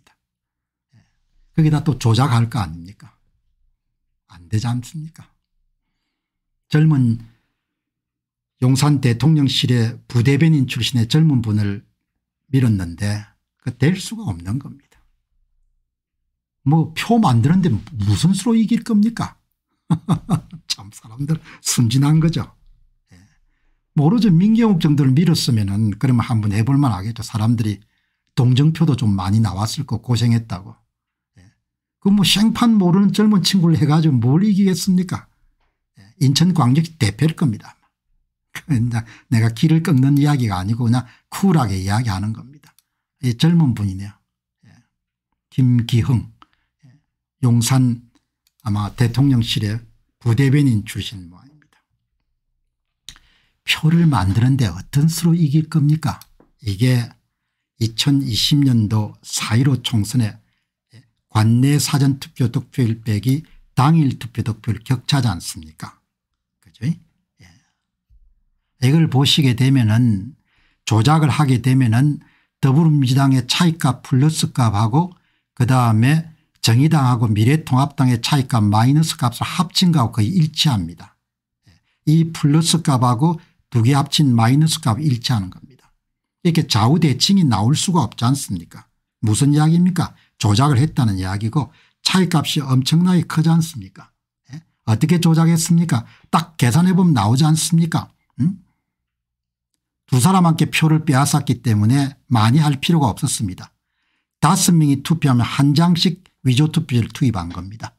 여기다 또 조작할 거 아닙니까? 안 되지 않습니까? 젊은 용산 대통령실의 부대변인 출신의 젊은 분을 밀었는데 그 될 수가 없는 겁니다. 뭐 표 만드는데 무슨 수로 이길 겁니까? 참 사람들 순진한 거죠. 예. 모르죠. 민경욱 정도를 밀었으면 은 그러면 한번 해볼 만하겠죠. 사람들이 동정표도 좀 많이 나왔을 거 고생했다고. 그뭐 생판 모르는 젊은 친구를 해가지고 뭘 이기겠습니까 예, 인천 광역시 대표일 겁니다. 그냥 그러니까 내가 길을 꺾는 이야기가 아니고 그냥 쿨하게 이야기하는 겁니다. 이 젊은 분이네요. 예, 김기흥 예, 용산 아마 대통령실의 부대변인 출신 모양입니다. 표를 만드는데 어떤 수로 이길 겁니까 이게 2020년도 4.15 총선에 관내 사전투표 득표율 빼기 당일 투표 득표율 격차지 않습니까 그죠 예. 이걸 보시게 되면 은 조작을 하게 되면 은 더불어민주당의 차이값 플러스값하고 그다음에 정의당하고 미래통합당의 차이값 마이너스값을 합친 거하고 거의 일치합니다. 예. 이 플러스값하고 두 개 합친 마이너스값 일치하는 겁니다. 이렇게 좌우대칭이 나올 수가 없지 않습니까 무슨 이야기입니까 조작을 했다는 이야기고 차이값이 엄청나게 크지 않습니까 예? 어떻게 조작했습니까 딱 계산해 보면 나오지 않습니까 음? 두 사람한테 표를 빼앗았기 때문에 많이 할 필요가 없었습니다. 다섯 명이 투표하면 한 장씩 위조투표를 투입한 겁니다.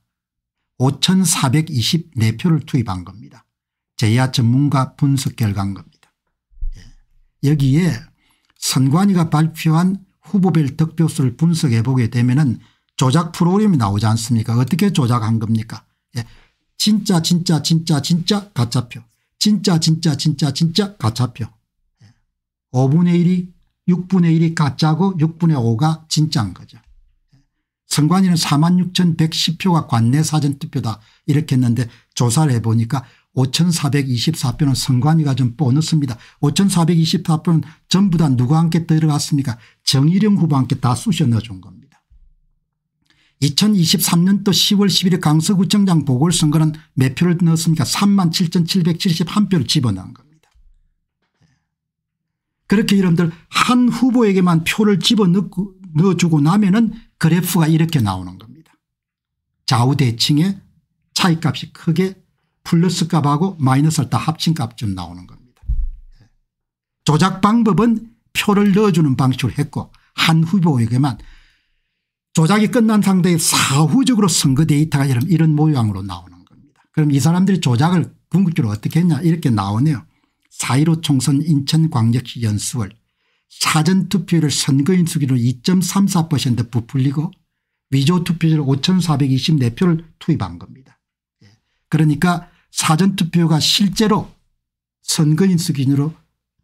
5424표를 투입한 겁니다. 제야 전문가 분석 결과인 겁니다. 예. 여기에 선관위가 발표한 후보별 득표수를 분석해 보게 되면은 조작 프로그램이 나오지 않습니까 어떻게 조작한 겁니까 예. 진짜 진짜 진짜 진짜 가짜표 진짜 진짜 진짜 진짜 가짜표 5분의 예. 1이 6분의 1이 가짜고 6분의 5가 진짜인 거죠. 예. 선관위는 46,110표가 관내 사전투표다 이렇게 했는데 조사를 해보니까 5424표는 선관위가 좀 뻔했습니다. 5424표는 전부 다누구 함께 들어갔습니까 정일영 후보 함께 다 쑤셔 넣어준 겁니다. 2023년도 10월 11일 강서구청장 보궐선거는 몇 표를 넣었습니까 3 7,771표를 집어넣은 겁니다. 예. 그렇게 여러분들 한 후보에게만 표를 집어넣어주고 나면 은 그래프가 이렇게 나오는 겁니다. 좌우대칭의 차이값이 크게 플러스 값하고 마이너스를 다 합친 값쯤 나오는 겁니다. 조작 방법은 표를 넣어주는 방식으로 했고 한 후보에게만 조작이 끝난 상대에 사후적으로 선거 데이터가 이런, 모양으로 나오는 겁니다. 그럼 이 사람들이 조작을 궁극적으로 어떻게 했냐 이렇게 나오네요. 4.15 총선 인천 광역시 연수월 사전투표율 선거인 수기로 2.34% 부풀리고 위조투표율 5424표를 투입한 겁니다. 그러니까 사전투표가 실제로 선거인수 기준으로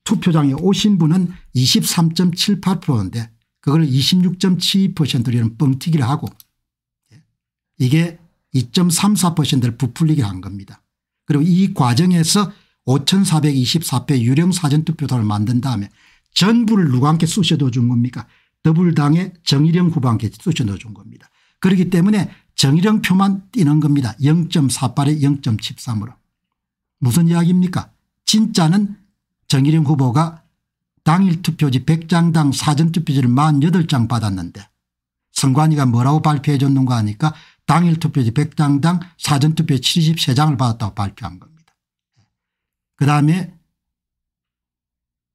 투표장에 오신 분은 23.78%인데 그걸 26.72%라는 뻥튀기를 하고 예, 이게 2.34%를 부풀리게 한 겁니다. 그리고 이 과정에서 5424표 유령 사전투표단을 만든 다음에 전부를 누가 함께 쑤셔 넣어준 겁니까 더불당의 정일영 후보한테 쑤셔 넣어준 겁니다. 그렇기 때문에 정의령 표만 뛰는 겁니다. 0.48에 0.73으로. 무슨 이야기입니까 진짜는 정의령 후보가 당일 투표지 100장당 사전투표지를 48장 받았는데 선관위가 뭐라고 발표해 줬는가 하니까 당일 투표지 100장당 사전투표 지 73장을 받았다고 발표한 겁니다. 그다음에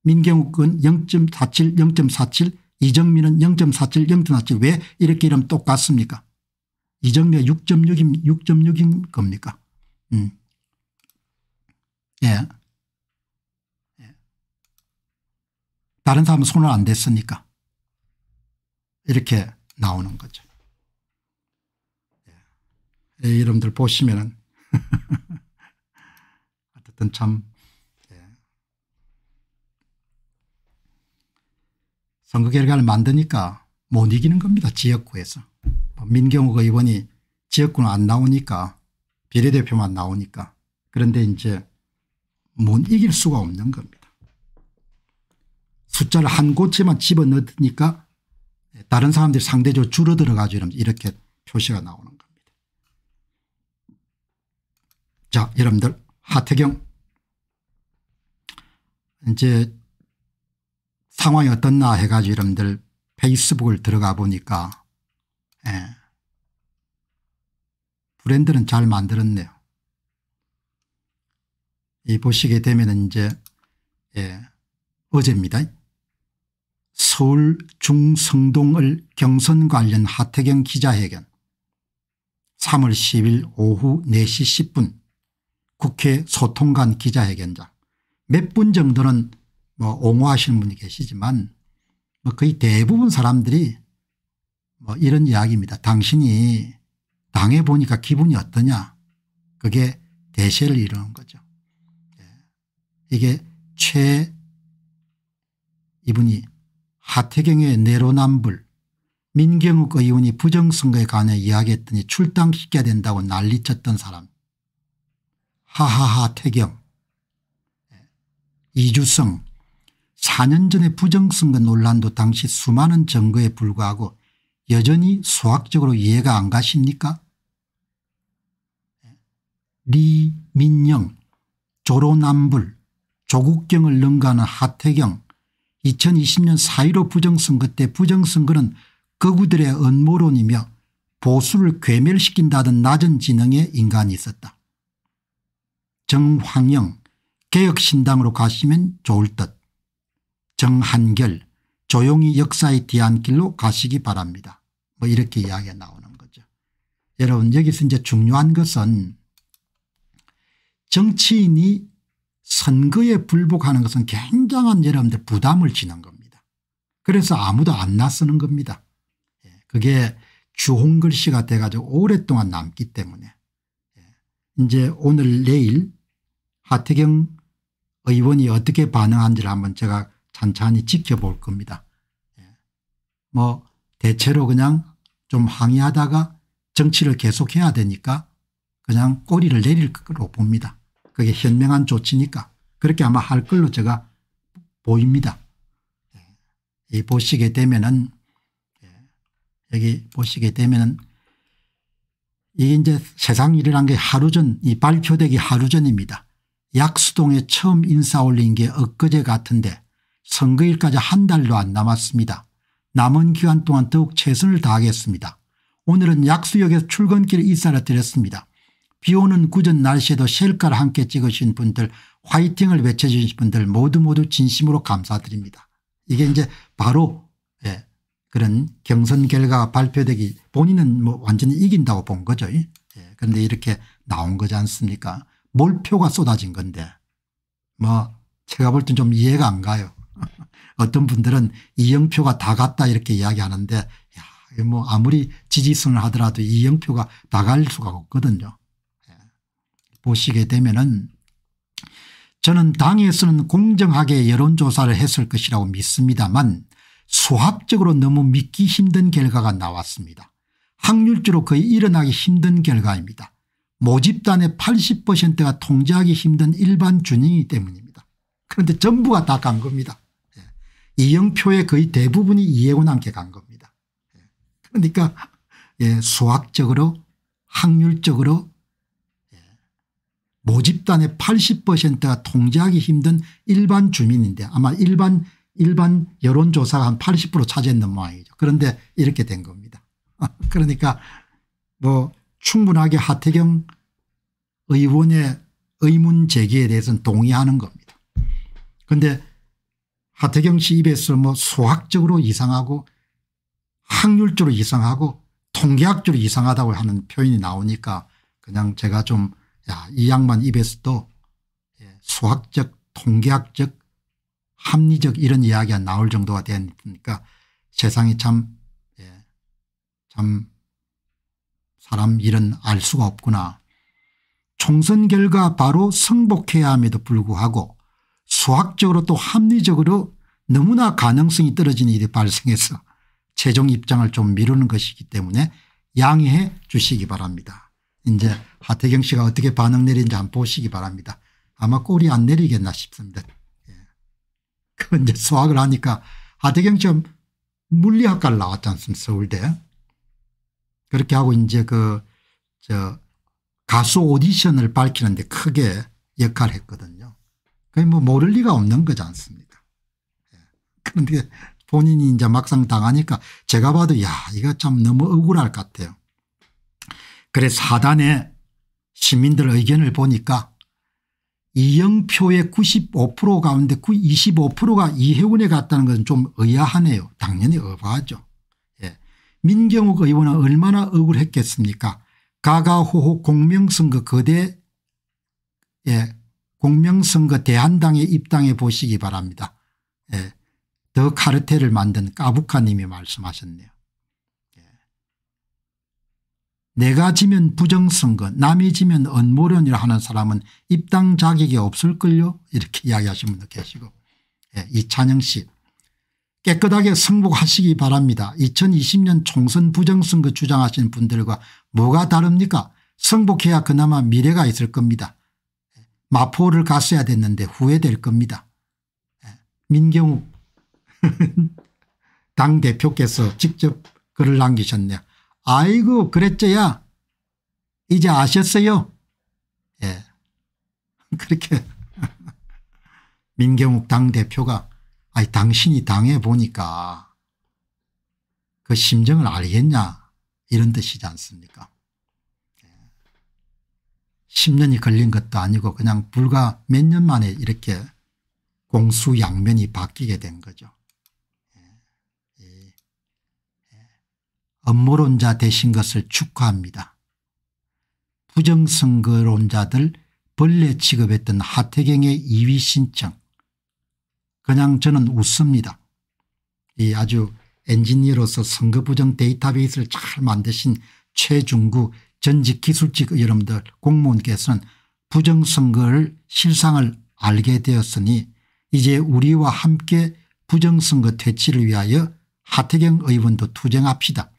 민경욱은 0.47 0.47 이정민은 0.47 0.47 왜 이렇게 이름 똑같습니까 이정배 6.6인 6.6인 겁니까? 음. 예. 예. 다른 사람은 손을 안 댔으니까 이렇게 나오는 거죠. 예. 예 이름들 보시면은 어쨌든 참 예. 선거 결과를 만드니까 못 이기는 겁니다. 지역구에서. 민경욱 의원이 지역구는 안 나오니까 비례대표만 나오니까 그런데 이제 못 이길 수가 없는 겁니다. 숫자를 한 곳에만 집어넣으니까 다른 사람들이 상대적으로 줄어들어 가지고 이렇게 표시가 나오는 겁니다. 자 여러분들 하태경 이제 상황이 어떻나 해가지고 여러분들 페이스북을 들어가 보니까 예. 브랜드는 잘 만들었네요. 이 보시게 되면 이제 예, 어제입니다. 서울 중성동을 경선 관련 하태경 기자회견 3월 10일 오후 4시 10분 국회 소통관 기자회견장 몇 분 정도는 뭐 옹호하시는 분이 계시지만 뭐 거의 대부분 사람들이 뭐 이런 이야기입니다. 당신이 당해보니까 기분이 어떠냐 그게 대세를 이루는 거죠. 예. 이게 최 이분이 하태경의 내로남불 민경욱 의원이 부정선거에 관해 이야기했더니 출당시켜야 된다고 난리쳤던 사람 하하하 태경 예. 이주성 4년 전의 부정선거 논란도 당시 수많은 증거에 불과하고 여전히 수학적으로 이해가 안 가십니까? 리민영, 조로남불, 조국경을 능가하는 하태경, 2020년 4.15 부정선거 때 부정선거는 거구들의 음모론이며 보수를 괴멸시킨다던 낮은 지능의 인간이 있었다. 정황영 개혁신당으로 가시면 좋을 듯. 정한결 조용히 역사에 뒤안길로 가시기 바랍니다. 뭐 이렇게 이야기가 나오는 거죠. 여러분 여기서 이제 중요한 것은 정치인이 선거에 불복하는 것은 굉장한 여러분들 부담을 지는 겁니다. 그래서 아무도 안 나서는 겁니다. 예, 그게 주홍글씨가 돼가지고 오랫동안 남기 때문에 예, 이제 오늘 내일 하태경 의원이 어떻게 반응한지를 한번 제가 찬찬히 지켜볼 겁니다. 예, 뭐 대체로 그냥 좀 항의하다가 정치를 계속해야 되니까 그냥 꼬리를 내릴 거로 봅니다. 그게 현명한 조치니까 그렇게 아마 할 걸로 제가 보입니다. 예. 이 보시게 되면은 예. 여기 보시게 되면은 이게 이제 세상 일이란 게 하루 전 이 발표되기 하루 전입니다. 약수동에 처음 인사 올린 게 엊그제 같은데 선거일까지 한 달도 안 남았습니다. 남은 기간 동안 더욱 최선을 다하겠습니다. 오늘은 약수역에서 출근길 인사를 드렸습니다. 비오는 굳은 날씨에도 셀카를 함께 찍으신 분들 화이팅을 외쳐주신 분들 모두 모두 진심으로 감사드립니다. 이게 이제 바로 예, 그런 경선 결과가 발표되기 본인은 뭐 완전히 이긴다고 본 거죠. 예, 그런데 이렇게 나온 거지 않습니까 몰표가 쏟아진 건데 뭐 제가 볼 땐 좀 이해가 안 가요. 어떤 분들은 이영표가 다 갔다 이렇게 이야기하는데 야, 뭐 아무리 지지선을 하더라도 이영표가 다 갈 수가 없거든요. 예. 보시게 되면은 저는 당에서는 공정하게 여론조사를 했을 것이라고 믿습니다만 수학적으로 너무 믿기 힘든 결과가 나왔습니다. 확률적으로 거의 일어나기 힘든 결과입니다. 모집단의 80%가 통제하기 힘든 일반 주인이기 때문입니다. 그런데 전부가 다 간 겁니다. 이영표의 거의 대부분이 이해곤한테 간 겁니다. 그러니까 예, 수학적으로 확률적으로 예, 모집단의 80%가 통제하기 힘든 일반 주민인데 아마 일반 일반 여론조사가 한 80% 차지했는 모양이죠. 그런데 이렇게 된 겁니다. 그러니까 뭐 충분하게 하태경 의원의 의문 제기에 대해서는 동의하는 겁니다. 그런데 하태경 씨 입에서 뭐 수학적으로 이상하고 학률적으로 이상하고 통계학적으로 이상하다고 하는 표현이 나오니까 그냥 제가 좀 야이 양반 입에서도 예, 수학적 통계학적 합리적 이런 이야기가 나올 정도가 되니까 세상이 참, 예, 참 사람 일은 알 수가 없구나. 총선 결과 바로 승복해야 함에도 불구하고 수학적으로 또 합리적으로 너무나 가능성이 떨어진 일이 발생해서 최종 입장을 좀 미루는 것이기 때문에 양해해 주시기 바랍니다. 이제 하태경 씨가 어떻게 반응 내린지 한번 보시기 바랍니다. 아마 꼴이 안 내리겠나 싶습니다. 예. 그 이제 수학을 하니까 하태경 씨 물리학과를 나왔지 않습니까 서울대. 그렇게 하고 이제 그 저 가수 오디션을 밝히는데 크게 역할을 했거든요. 그게 뭐 모를 리가 없는 거지 않습니까. 예. 그런데 본인이 이제 막상 당하니까 제가 봐도 야 이거 참 너무 억울할 것 같아요. 그래서 사단의 시민들 의견을 보니까 이영표의 95% 가운데 25%가 이혜원에 갔다는 것좀 의아하네요. 당연히 어하죠 예. 민경욱 의원은 얼마나 억울했겠습니까 가가호호 공명선거 거대 예. 공명선거 대한당에 입당해 보시기 바랍니다. 예. 더 카르텔을 만든 까부카님이 말씀하셨네요. 예. 내가 지면 부정선거 남이 지면 언모론이라 하는 사람은 입당 자격이 없을걸요 이렇게 이야기하시 분도 계시고 예. 이찬영 씨 깨끗하게 승복하시기 바랍니다. 2020년 총선 부정선거 주장하시는 분들과 뭐가 다릅니까? 승복해야 그나마 미래가 있을 겁니다. 마포를 갔어야 됐는데 후회될 겁니다. 예, 민경욱 당대표께서 직접 글을 남기셨네요. 아이고 그랬죠야 이제 아셨어요. 예. 그렇게 민경욱 당대표가 아이 당신이 당해 보니까 그 심정을 알겠냐 이런 뜻이지 않습니까 10년이 걸린 것도 아니고 그냥 불과 몇 년 만에 이렇게 공수 양면이 바뀌게 된 거죠. 예. 예. 예. 업무론자 되신 것을 축하합니다. 부정선거론자들 벌레 취급했던 하태경의 2위 신청 그냥 저는 웃습니다. 이 아주 엔지니어로서 선거 부정 데이터베이스를 잘 만드신 최중구 전직 기술직 여러분들 공무원께서는 부정선거를 실상을 알게 되었으니 이제 우리와 함께 부정선거 퇴치를 위하여 하태경 의원도 투쟁합시다.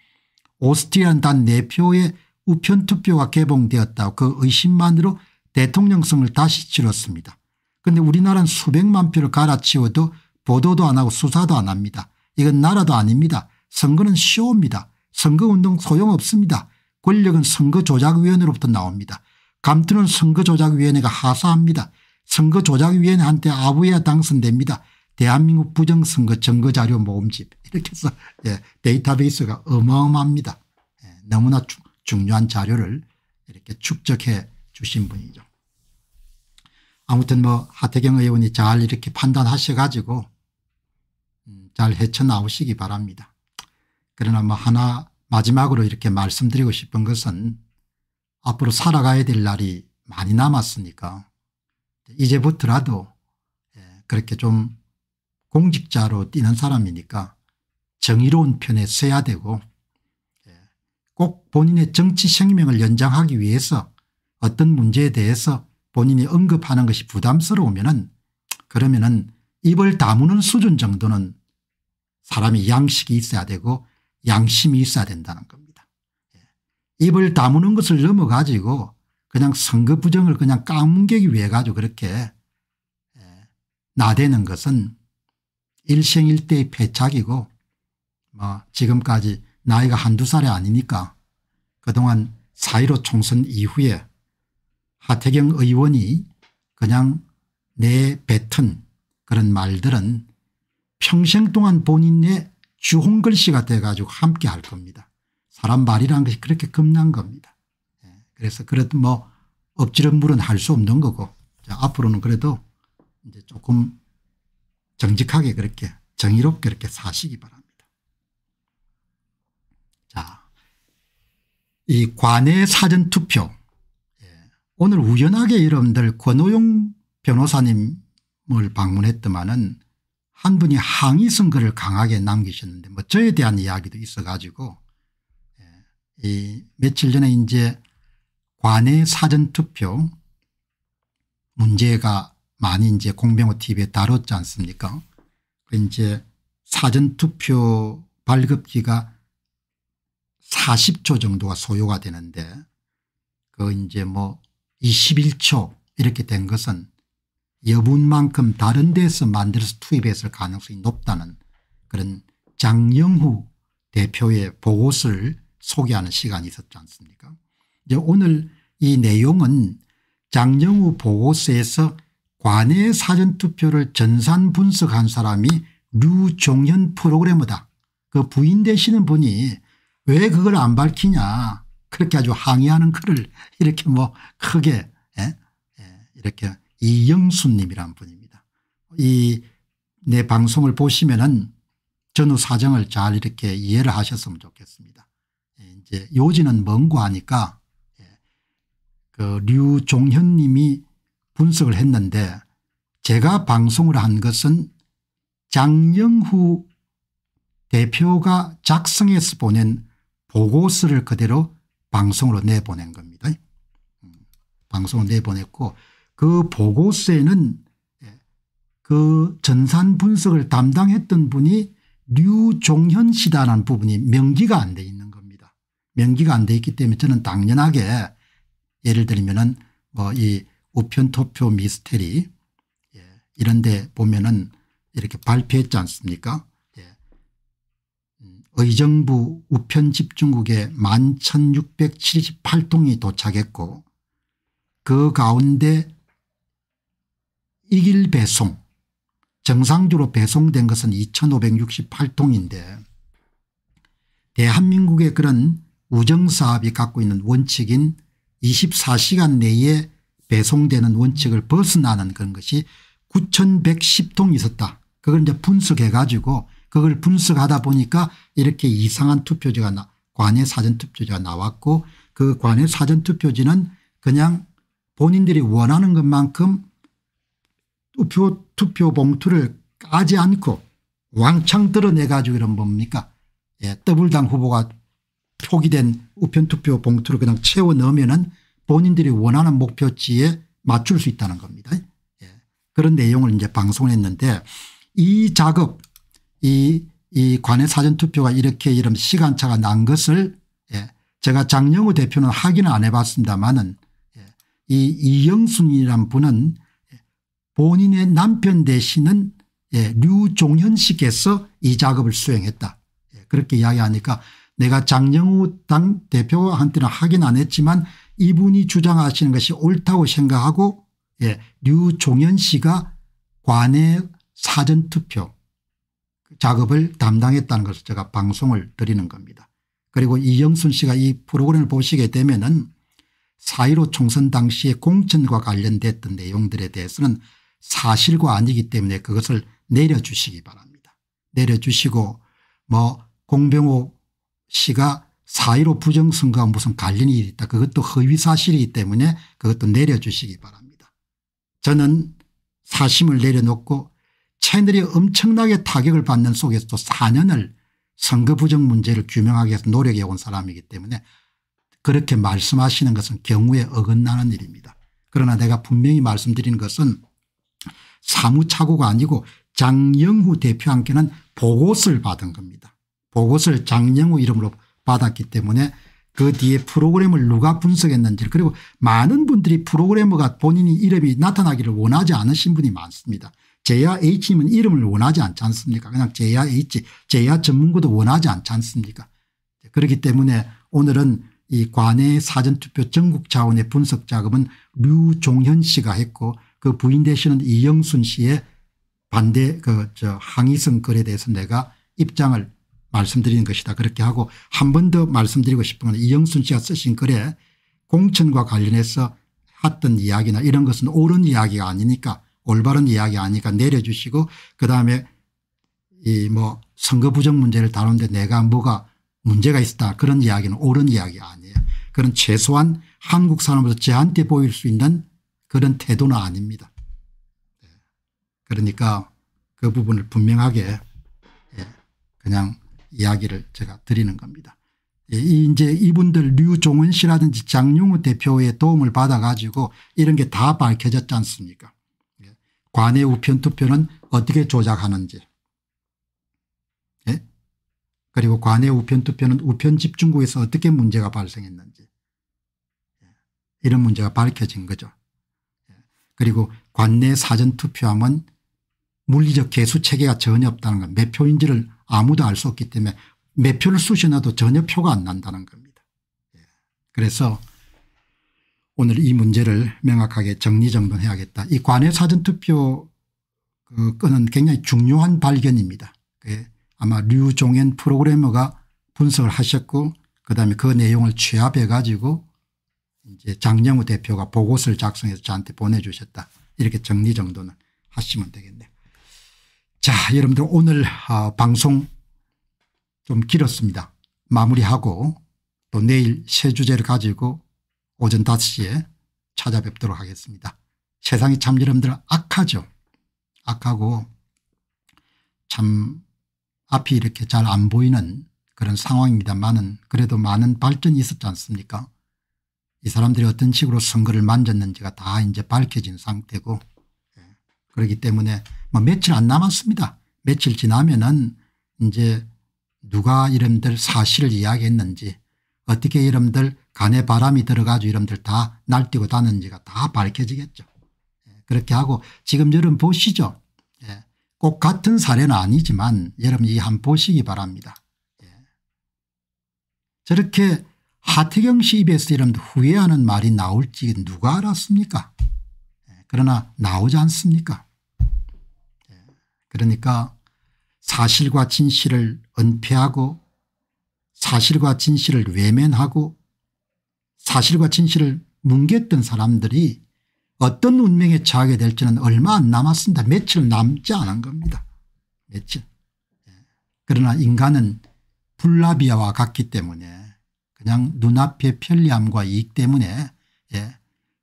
오스트리아는단내표의 네 우편투표가 개봉되었다. 고그 의심만으로 대통령성을 다시 치렀습니다. 그런데 우리나라는 수백만 표를 갈아치워도 보도도 안 하고 수사도 안 합니다. 이건 나라도 아닙니다. 선거는 쇼입니다. 선거운동 소용없습니다. 권력은 선거조작위원회로부터 나옵니다. 감투는 선거조작위원회가 하사합니다. 선거조작위원회한테 아부야 당선됩니다. 대한민국 부정선거 증거자료 모음집 이렇게 해서 예, 데이터베이스가 어마어마합니다. 예, 너무나 주, 중요한 자료를 이렇게 축적해 주신 분이죠. 아무튼 뭐 하태경 의원이 잘 이렇게 판단하셔 가지고 음, 잘 헤쳐나오시기 바랍니다. 그러나 뭐 하나 마지막으로 이렇게 말씀드리고 싶은 것은 앞으로 살아가야 될 날이 많이 남았으니까 이제부터라도 예, 그렇게 좀 공직자로 뛰는 사람이니까 정의로운 편에 서야 되고 예, 꼭 본인의 정치 생명을 연장하기 위해서 어떤 문제에 대해서 본인이 언급하는 것이 부담스러우면 은 그러면 은 입을 다무는 수준 정도는 사람이 양식이 있어야 되고 양심이 있어야 된다는 겁니다. 예. 입을 다무는 것을 넘어가지고 그냥 선거 부정을 그냥 까뭉개기 위해 가지고 그렇게 예, 나대는 것은 일생일대의 패착이고 뭐 지금까지 나이가 한두 살이 아니니까 그동안 사1로 총선 이후에 하태경 의원이 그냥 내 뱉은 그런 말들은 평생 동안 본인의 주홍글씨가 돼가지고 함께 할 겁니다. 사람 말이라는 것이 그렇게 겁난 겁니다. 예, 그래서 그래도 뭐 엎지른 물은 할 수 없는 거고 앞으로는 그래도 이제 조금 정직하게 그렇게 정의롭게 그렇게 사시기 바랍니다. 자, 이 관의 사전투표 예, 오늘 우연하게 여러분들 권호용 변호사님을 방문했더만은 한 분이 항의성 글을 강하게 남기셨는데 뭐 저에 대한 이야기도 있어 가지고 예, 이 며칠 전에 이제 관내 사전투표 문제가 많이 이제 공병호 TV에 다뤘지 않습니까 이제 사전투표 발급기가 40초 정도가 소요가 되는데 그 이제 뭐 21초 이렇게 된 것은 여분만큼 다른 데서 만들어서 투입했을 가능성이 높다는 그런 장영후 대표의 보고서를 소개하는 시간이 있었지 않습니까 이제 오늘 이 내용은 장영후 보고서에서 관내 사전투표를 전산 분석한 사람이 류종현 프로그래머다. 그 부인 되시는 분이 왜 그걸 안 밝히냐 그렇게 아주 항의하는 글을 이렇게 뭐 크게 에? 예? 에? 예, 이렇게 이영수님이란 분입니다. 이 내 방송을 보시면은 전후 사정을 잘 이렇게 이해를 하셨으면 좋겠습니다. 예, 이제 요지는 먼고 하니까 예, 그 류종현 님이 분석을 했는데 제가 방송을 한 것은 장영후 대표가 작성해서 보낸 보고서를 그대로 방송으로 내보낸 겁니다. 음, 방송으로 내보냈고 그 보고서에는 예, 그 전산 분석을 담당했던 분이 류종현 씨다라는 부분이 명기가 안 돼 있는 겁니다. 명기가 안 돼 있기 때문에 저는 당연하게 예를 들면은 뭐 이 우편 투표 미스테리 예. 이런 데 보면은 이렇게 발표했지 않습니까? 예. 음, 의정부 우편 집중국에 11,678통이 도착했고 그 가운데 이일 배송 정상주로 배송된 것은 2568통인데 대한민국의 그런 우정사업이 갖고 있는 원칙인 24시간 내에 배송되는 원칙을 벗어나는 그런 것이 9110통 있었다. 그걸 이제 분석해 가지고 그걸 분석하다 보니까 이렇게 이상한 투표지가 나 관외 사전투표지가 나왔고 그 관외 사전투표지는 그냥 본인들이 원하는 것만큼 투표, 투표 봉투를 까지 않고 왕창 드러내 가지고 이런 뭡니까 예, 더블당 후보가 표기된 우편투표 봉투를 그냥 채워 넣으면은 본인들이 원하는 목표치에 맞출 수 있다는 겁니다. 예. 그런 내용을 이제 방송했는데 이 작업 이, 이 관외 사전투표가 이렇게 이런 시간차가 난 것을 예. 제가 장영우 대표는 확인을 안 해봤습니다만은 예. 이 이영순이란 분은 본인의 남편 되시는 예, 류종현 씨께서 이 작업을 수행했다. 예, 그렇게 이야기하니까 내가 장영우 당 대표한테는 확인 안 했지만 이분이 주장하시는 것이 옳다고 생각하고 예, 류종현 씨가 관내 사전투표 작업을 담당했다는 것을 제가 방송을 드리는 겁니다. 그리고 이영순 씨가 이 프로그램을 보시게 되면 은4.15 총선 당시에 공천과 관련됐던 내용들에 대해서는 사실과 아니기 때문에 그것을 내려주시기 바랍니다. 내려주시고 뭐 공병호 씨가 사1로 부정선거와 무슨 관련이 있다 그것도 허위사실이기 때문에 그것도 내려주시기 바랍니다. 저는 사심을 내려놓고 채널이 엄청나게 타격을 받는 속에서도 4년을 선거 부정 문제를 규명하기 위해서 노력해 온 사람이기 때문에 그렇게 말씀하시는 것은 경우에 어긋나는 일입니다. 그러나 내가 분명히 말씀드린 것은 사무착오가 아니고 장영후 대표한테는 보고서를 받은 겁니다. 보고서를 장영후 이름으로 받았기 때문에 그 뒤에 프로그램을 누가 분석했는지 그리고 많은 분들이 프로그래머가 본인이 이름이 나타나기를 원하지 않으신 분이 많습니다. 제야 H님은 이름을 원하지 않지 않습니까 그냥 제야 H 제야 전문가도 원하지 않지 않습니까 그렇기 때문에 오늘은 이 관외 사전투표 전국 차원의 분석 작업은 류종현 씨가 했고 그 부인 되시는 이영순 씨의 반대 그 저 항의성 글에 대해서 내가 입장을 말씀드리는 것이다 그렇게 하고 한 번 더 말씀드리고 싶은 건 이영순 씨가 쓰신 글에 공천과 관련해서 했던 이야기나 이런 것은 옳은 이야기가 아니니까 올바른 이야기가 아니니까 내려주시고 그다음에 이 뭐 선거 부정 문제를 다루는데 내가 뭐가 문제가 있었다 그런 이야기는 옳은 이야기 아니에요. 그런 최소한 한국 사람으로서 저한테 보일 수 있는 그런 태도는 아닙니다. 예. 그러니까 그 부분을 분명하게 예, 그냥 이야기를 제가 드리는 겁니다. 예, 이제 이분들 류종은 씨라든지 장용우 대표의 도움을 받아 가지고 이런 게 다 밝혀졌지 않습니까 관의 우편 투표는 어떻게 조작하는지 그리고 관의 우편 투표는 우편 집중구에서 어떻게 문제가 발생했는지 이런 문제가 밝혀진 거죠. 그리고 관내 사전투표함은 물리적 개수 체계가 전혀 없다는 것. 몇 표인지를 아무도 알 수 없기 때문에 몇 표를 쑤셔놔도 전혀 표가 안 난다는 겁니다. 예. 그래서 오늘 이 문제를 명확하게 정리정돈해야겠다. 이 관외 사전투표 그 건은 굉장히 중요한 발견입니다. 예. 아마 류종현 프로그래머가 분석을 하셨고 그다음에 그 내용을 취합해 가지고 이제 장영우 대표가 보고서를 작성해서 저한테 보내주셨다. 이렇게 정리 정도는 하시면 되겠네요. 자 여러분들 오늘 아, 방송 좀 길었습니다. 마무리하고 또 내일 새 주제를 가지고 오전 5시에 찾아뵙도록 하겠습니다. 세상이 참 여러분들 악하죠. 악하고 참 앞이 이렇게 잘 안 보이는 그런 상황입니다만은 그래도 많은 발전이 있었지 않습니까 이 사람들이 어떤 식으로 선거를 만졌는지가 다 이제 밝혀진 상태고 예, 그렇기 때문에 뭐 며칠 안 남았습니다. 며칠 지나면은 이제 누가 이름들 사실을 이야기했는지 어떻게 이름들 간에 바람이 들어가지고 이름들 다 날뛰고 다는지가 다 밝혀지겠죠. 예, 그렇게 하고 지금 여러분 보시죠. 예, 꼭 같은 사례는 아니지만 여러분 이한 보시기 바랍니다. 저렇게 하태경 씨 입에서 e 이런 후회하는 말이 나올지 누가 알았습니까 예, 그러나 나오지 않습니까 예, 그러니까 사실과 진실을 은폐하고 사실과 진실을 외면하고 사실과 진실을 뭉갰던 사람들이 어떤 운명에 처하게 될지는 얼마 안 남았습니다. 며칠 남지 않은 겁니다. 며칠. 예, 그러나 인간은 불라비아와 같기 때문에 그냥 눈앞의 편리함과 이익 때문에 예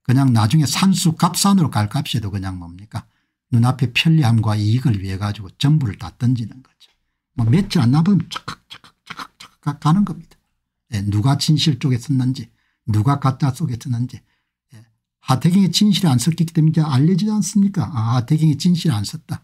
그냥 나중에 산수 갑산으로 갈 값에도 그냥 뭡니까 눈앞의 편리함과 이익을 위해 가지고 전부를 다 던지는 거죠. 뭐 며칠 안 남으면 착착착착착 가는 겁니다. 예, 누가 진실 쪽에 섰는지 누가 가짜 속에 섰는지 예, 하태경의 진실이 안 섰기 때문에 알려지지 않습니까 아, 하태경의 진실이 안 섰다.